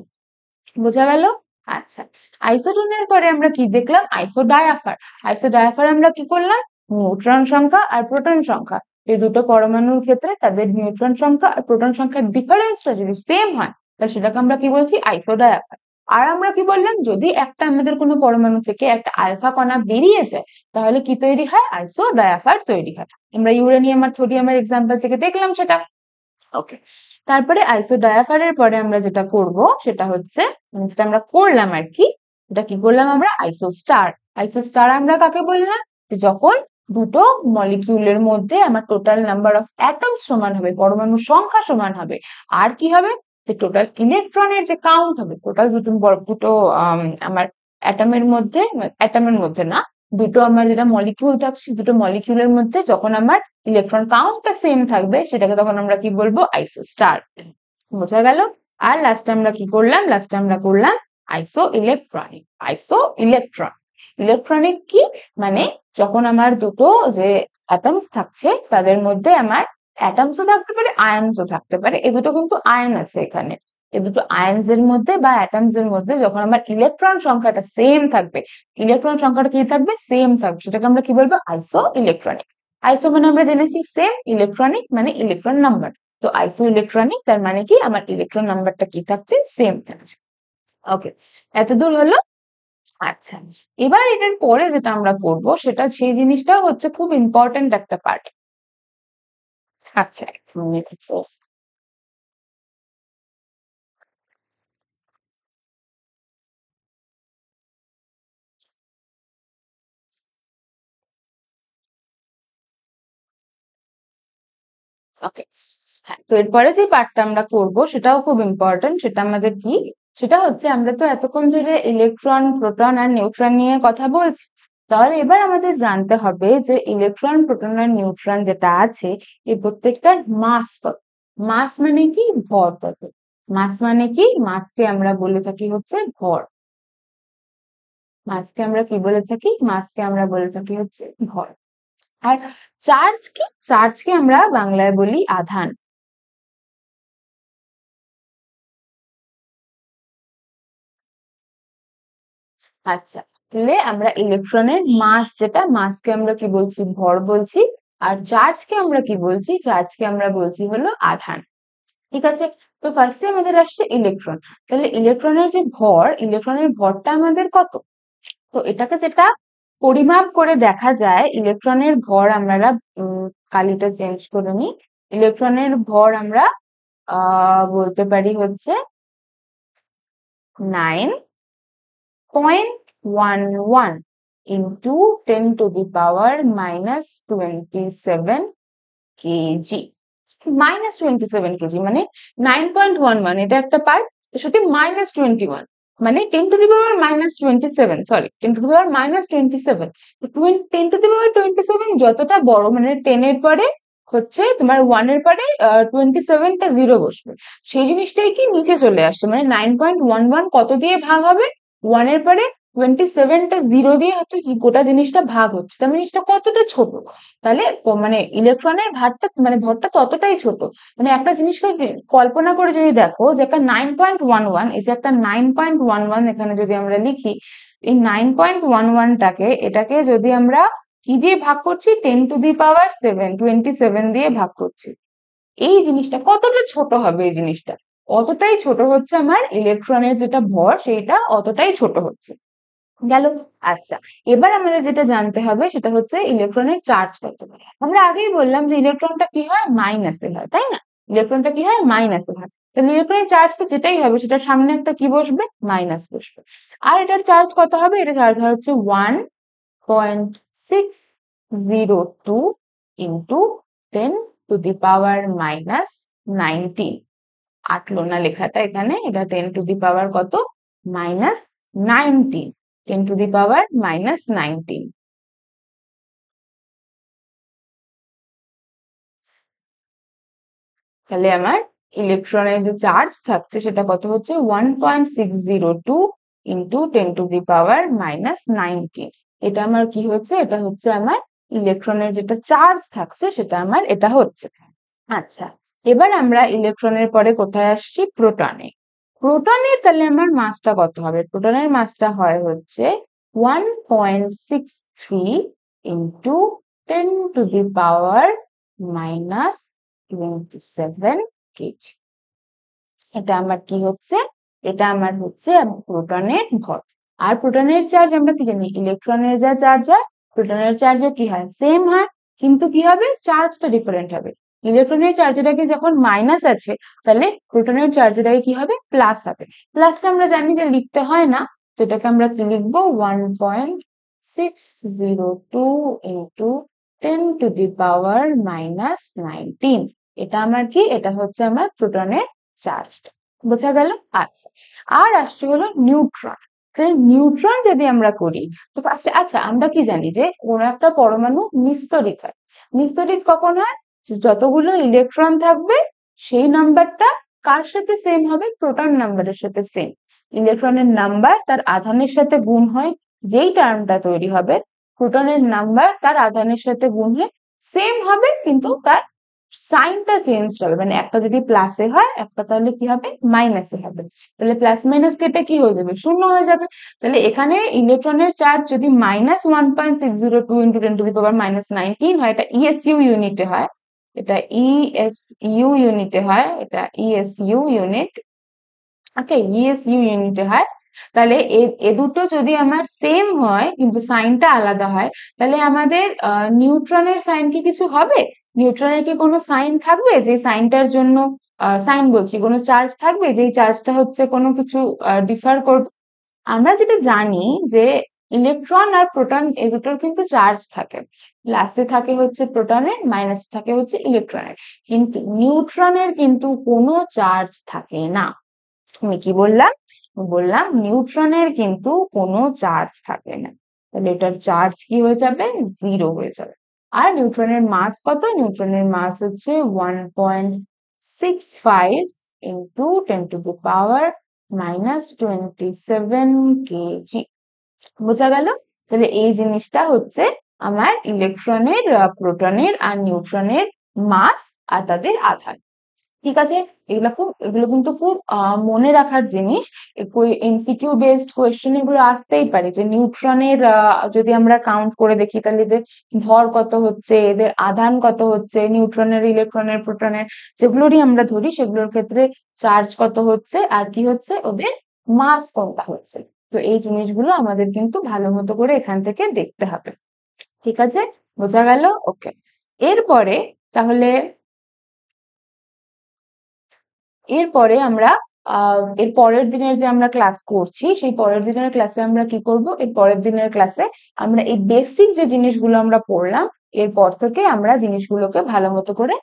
Speaker 1: বোঝা গেল আচ্ছা আইসোটোনের পরে আমরা কি দেখলাম আইসোডায়াফার আইসোডায়াফার আমরা কি করলাম নিউট্রন সংখ্যা আর প্রোটন সংখ্যা এই দুটো পরমাণুর ক্ষেত্রে তাদের নিউট্রন সংখ্যা আর প্রোটন সংখ্যার ডিফারেন্সটা যদি সেম হয় তাহলে সেটাকে আমরা কি বলছি আইসোডায়াফার আর আমরা কি বললাম যদি একটা আমাদের কোনো পরমাণু থেকে একটা আলফা কণা বেরিয়ে যায় তাহলে কি তৈরি হয় আইসো ডায়াফার তৈরি হয় আমরা ইউরেনিয়াম আর থোডিয়ামের এক্সাম্পল থেকে দেখলাম সেটা ওকে তারপরে আইসো ডায়াফারের পরে আমরা যেটা করব সেটা হচ্ছে যেটা আমরা করলাম আর কি এটা কি করলাম আমরা আইসো স্টার আইসো স্টার আমরা কাকে বললাম যখন দুটো মলিকিউলের মধ্যে আমার টোটাল নাম্বার অফ অ্যাটমস সমান হবে পরমাণু সংখ্যা সমান হবে আর কি হবে টোটাল ইলেকট্রনের যে কাউন্ট হবে টোটাল দুটো দুটো আমার অ্যাটমের মধ্যে অ্যাটমের মধ্যে না দুটো আমার যেটা মলিকিউল থাকছে দুটো মলিকিউলের মধ্যে যখন আমার ইলেকট্রন কাউন্টটা সেম থাকবে সেটাকে তখন আমরা কি বলবো আইসো স্টার বোঝা গেল আর লাস্টে আমরা কি করলাম লাস্টে আমরা করলাম আইসো ইলেকট্রনিক আইসো ইলেকট্রন ইলেকট্রনিক কি মানে যখন আমার দুটো যে অ্যাটমস থাকছে তাদের মধ্যে আমার অ্যাটমসও থাকতে পারে আয়ন্সও থাকতে পারে এ দুটো কিন্তু আয়ন আছে এখানে এ দুটো আয়ন্স এর মধ্যে বা অ্যাটমস এর মধ্যে যখন আমার ইলেকট্রন সংখ্যাটা সেম থাকবে ইলেকট্রন সংখ্যাটা কি থাকবে সেম থাকবে সেটাকে আমরা কি বলবো আইসো ইলেকট্রনিক আইসো মানে আমরা জেনেছি সেম ইলেকট্রনিক মানে ইলেকট্রন নাম্বার তো আইসো ইলেকট্রনিক তার মানে কি আমার ইলেকট্রন নাম্বারটা কি থাকছে সেম থাকছে ওকে এতদূর হলো আচ্ছা এবার এটার পরে যেটা আমরা করব সেটা সেই জিনিসটা হচ্ছে খুব ইম্পর্টেন্ট একটা পার্ট আচ্ছা ওকে হ্যাঁ তো এরপরে যে পার্টটা আমরা করবো সেটাও খুব ইম্পর্টেন্ট সেটা আমাদের কি সেটা হচ্ছে আমরা তো এতক্ষণ ধরে ইলেকট্রন প্রোটন আর নিউট্রন নিয়ে কথা বলছি তাহলে এবার আমাদের জানতে হবে যে ইলেকট্রন প্রোটন আর নিউট্রন যেটা আছে এই প্রত্যেকটার মাস কত মাস মানে কি ভর কত মাস মানে কি মাসকে আমরা বলে থাকি হচ্ছে ভর মাসকে আমরা কি বলে থাকি মাসকে আমরা বলে থাকি হচ্ছে ভর আর চার্জ কি চার্জকে আমরা বাংলায় বলি আধান আচ্ছা তাহলে আমরা ইলেকট্রনের মাস যেটা মাসকে আমরা কি বলছি ভর বলছি আর চার্জকে আমরা কি বলছি চার্জকে আমরা বলছি হলো আধান ঠিক আছে তো ফার্স্টে আমাদের আসছে ইলেকট্রন তাহলে ইলেকট্রনের যে ভর ইলেকট্রনের ভরটা আমাদের কত তো এটাকে যেটা পরিমাপ করে দেখা যায় ইলেকট্রনের ভর আমরা কালিটা চেঞ্জ করে নিই ইলেকট্রনের ভর আমরা বলতে পারি হচ্ছে nine 0.11 into 10 to the power minus 27 kg. Minus twenty seven kg মানে নাইন পয়েন্ট ওয়ান ওয়ান এটা একটা পার্ট সত্যি মাইনাস টোয়েন্টি ওয়ান মানে ten to the power minus twenty seven sorry ten to the power minus twenty seven ten to the power twenty seven যতটা বড় মানে টেনের পরে হচ্ছে তোমার ওয়ানের পরে টোয়েন্টি সেভেনটা জিরো বসবে সেই জিনিসটাই কি নিচে চলে আসছে মানে নাইন পয়েন্ট ওয়ান ওয়ান কত দিয়ে ভাগ হবে ওয়ান এর পরে টোয়েন্টি সেভেনটা জিরো দিয়ে হচ্ছে গোটা জিনিসটা ভাগ হচ্ছে তার মানে জিনিসটা কতটা ছোট তাহলে মানে ইলেকট্রনের ভারটা মানে ভরটা ততটাই ছোট মানে একটা জিনিসকে কল্পনা করে যদি দেখো যে একটা নাইন পয়েন্ট ওয়ান ওয়ান এই যে একটা নাইন পয়েন্ট ওয়ান ওয়ান এখানে যদি আমরা লিখি এই নাইন পয়েন্ট ওয়ান ওয়ানটাকে এটাকে যদি আমরা কি দিয়ে ভাগ করছি ten to the power seven twenty seven দিয়ে ভাগ করছি এই জিনিসটা কতটা ছোট হবে এই জিনিসটা অতটাই ছোট হচ্ছে আমার ইলেকট্রনের যেটা ভর সেইটা অতটাই ছোট হচ্ছে গেল আচ্ছা এবার আমাদের যেটা জানতে হবে সেটা হচ্ছে ইলেকট্রনের চার্জ কত আমরা আগেই বললাম যে ইলেকট্রনটা কি হয় মাইনাসে হয় তাই না ইলেকট্রনটা কি হয় মাইনাসে হয় তাহলে ইলেকট্রনের চার্জ তো যেটাই হবে সেটা সামনে একটা কি বসবে মাইনাস বসবে আর এটার চার্জ কত হবে এটা চার্জ হচ্ছে one point six zero two into ten to the power minus nineteen আটলো না লেখাটা এখানে এটা টেন টু দি পাওয়ার কত minus nineteen ten to the power minus nineteen তাহলে আমার ইলেকট্রনের যে চার্জ থাকছে সেটা কত হচ্ছে one point six zero two into ten to the power minus nineteen এটা আমার কি হচ্ছে এটা হচ্ছে আমার ইলেকট্রনের যেটা চার্জ থাকছে সেটা আমার এটা হচ্ছে আচ্ছা এবার আমরা ইলেকট্রনের পরে কোথায় আসছি প্রোটনে প্রোটনের তাহলে আমার মাসটা কত হবে প্রোটনের মাসটা হয় হচ্ছে one point six three into ten to the power minus twenty seven kg এটা আমার কি হচ্ছে এটা আমার হচ্ছে প্রোটনের ভর আর প্রোটনের চার্জ আমরা কি জানি ইলেকট্রনের যা চার্জ হয় প্রোটনের চার্জও কি হয় সেম হয় কিন্তু কি হবে চার্জটা ডিফারেন্ট হবে ইলেকট্রনের চার্জের আগে যখন মাইনাস আছে তাহলে প্রোটনের চার্জের আগে কি হবে প্লাস হবে প্লাসটা আমরা জানি যে লিখতে হয় না তো এটাকে আমরা কি লিখবো one point six zero two into ten to the power minus nineteen এটা আমার কি এটা হচ্ছে আমার প্রোটনের চার্জটা বোঝা গেল আচ্ছা আর আসছে হলো নিউট্রন তাহলে নিউট্রন যদি আমরা করি তো ফার্স্টে আচ্ছা আমরা কি জানি যে কোন একটা পরমাণু নিস্তরিত হয় নিস্তরিত কখন হয় যতগুলো ইলেকট্রন থাকবে সেই নাম্বারটা কার সাথে সেম হবে প্রোটন নাম্বারের সাথে সেম ইলেকট্রনের নাম্বার তার আধানের সাথে গুণ হয় যেই টার্মটা তৈরি হবে প্রোটনের নাম্বার তার আধানের সাথে গুণ হয় সেম হবে কিন্তু তার সাইনটা চেঞ্জ হবে মানে একটা যদি প্লাসে হয় একটা তাহলে কি হবে মাইনাসে হবে তাহলে প্লাস মাইনাস কেটে কি হয়ে যাবে শূন্য হয়ে যাবে তাহলে এখানে ইলেকট্রনের চার্জ যদি minus one point six zero two into ten to the power minus nineteen হয় এটা ইএসইউ e ইউনিটে হয় এটা ইএসইউ e ইউনিটে হয় এটা ইএসইউ ইউনিট ওকে ইএসইউ ইউনিটে হয় তাহলে এ দুটো যদি আমার সেম হয় কিন্তু সাইনটা আলাদা হয় তাহলে আমাদের নিউট্রনের সাইন কি কিছু হবে নিউট্রনের কি কোনো সাইন থাকবে যে সাইনটার জন্য সাইন বলছি কোনো চার্জ থাকবে যে চার্জটা হচ্ছে কোনো কিছু ডিফার করবে আমরা যেটা জানি যে ইলেকট্রন আর প্রোটন এ দুটোর কিন্তু চার্জ থাকে প্লাসে থাকে হচ্ছে প্রোটনের মাইনাস থাকে হচ্ছে ইলেকট্রনের কিন্তু নিউট্রনের কিন্তু কোনো চার্জ থাকে না আমি কি বললাম বললাম নিউট্রনের কিন্তু কোনো চার্জ থাকে না তাহলে এটার চার্জ কি হয়ে যাবে জিরো হয়ে যাবে আর নিউট্রনের মাস কত নিউট্রনের মাস হচ্ছে one point six five into ten to the power minus twenty seven kg বোঝা গেল তাহলে এই জিনিসটা হচ্ছে আমার ইলেকট্রনের প্রোটনের আর নিউট্রনের মাস আর তাদের আধার ঠিক আছে এগুলো খুব এগুলো কিন্তু খুব মনে রাখার জিনিস এমসিকিউ বেসড কোয়েশ্চেন এগুলো আসতেই পারে যে নিউট্রনের যদি আমরা কাউন্ট করে দেখি তাহলে এদের ভর কত হচ্ছে এদের আধান কত হচ্ছে নিউট্রনের ইলেকট্রনের প্রোটনের যেগুলোরই আমরা ধরি সেগুলোর ক্ষেত্রে চার্জ কত হচ্ছে আর কি হচ্ছে ওদের মাস কোনটা হচ্ছে তো এই জিনিসগুলো আমাদের কিন্তু ভালো মতো করে এখান থেকে দেখতে হবে ঠিক আছে বোঝা গেল ওকে এরপরে তাহলে এরপরে আমরা এর পরের দিনের যে আমরা ক্লাস করছি সেই পরের দিনের ক্লাসে আমরা কি করব এর পরের দিনের ক্লাসে আমরা এই বেসিক যে জিনিসগুলো আমরা পড়লাম এরপর থেকে আমরা জিনিসগুলোকে ভালো মতো করে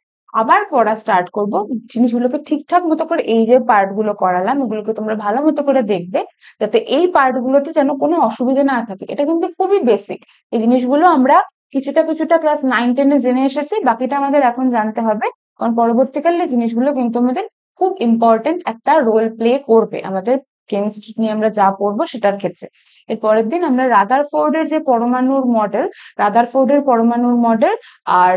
Speaker 1: আবার পড়া স্টার্ট করব জিনিসগুলোকে ঠিকঠাক মতো করে এই যে পার্টগুলো করালাম এগুলোকে তোমরা ভালো মতো করে দেখবে যাতে এই পার্টগুলোতে যেন কোনো অসুবিধা না থাকে এটা কিন্তু খুবই বেসিক এই জিনিসগুলো আমরা কিছুটা কিছুটা ক্লাস নাইন টেনে জেনে এসেছি বাকিটা আমাদের এখন জানতে হবে কারণ পরবর্তীকালে জিনিসগুলো কিন্তু আমাদের খুব ইম্পর্টেন্ট একটা রোল প্লে করবে আমাদের কেমিস্ট্রি নিয়ে আমরা যা পড়বো সেটার ক্ষেত্রে এর পরের দিন আমরা রাদার ফোর্ডের যে পরমাণুর মডেল রাদার ফোর্ডের পরমাণুর মডেল আর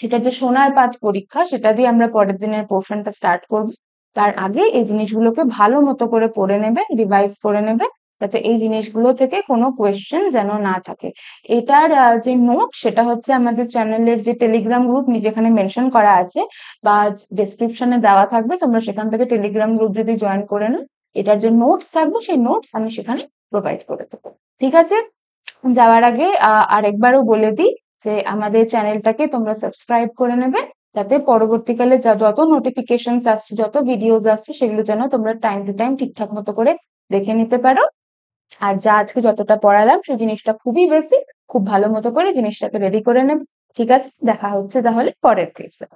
Speaker 1: সেটা যে সোনার পাত পরীক্ষা সেটা দিয়ে আমরা পরের দিনের পোর্শনটা স্টার্ট করব তার আগে এই জিনিসগুলোকে ভালো মতো করে পড়ে নেবে রিভাইজ করে নেবে যাতে এই জিনিসগুলো থেকে কোনো কোয়েশ্চেন যেন না থাকে এটার যে নোট সেটা হচ্ছে আমাদের চ্যানেলের যে টেলিগ্রাম গ্রুপ যেখানে মেনশন করা আছে বা ডিসক্রিপশনে দেওয়া থাকবে তোমরা সেখান থেকে টেলিগ্রাম গ্রুপ যদি জয়েন করে নাও এটার যে নোটস থাকবে সেই নোটস আমি সেখানে প্রোভাইড করে দেবো ঠিক আছে যাওয়ার আগে আরেকবারও বলে দিই যে আমাদের চ্যানেলটাকে তোমরা সাবস্ক্রাইব করে নেবে যাতে পরবর্তীকালে যা যত নোটিফিকেশন আসছে যত ভিডিওস আসছে সেগুলো যেন তোমরা টাইম টু টাইম ঠিকঠাক মতো করে দেখে নিতে পারো আর যা আজকে যতটা পড়ালাম সেই জিনিসটা খুবই বেশি খুব ভালো মতো করে জিনিসটাকে রেডি করে নেবে ঠিক আছে দেখা হচ্ছে তাহলে পরের ক্লাসে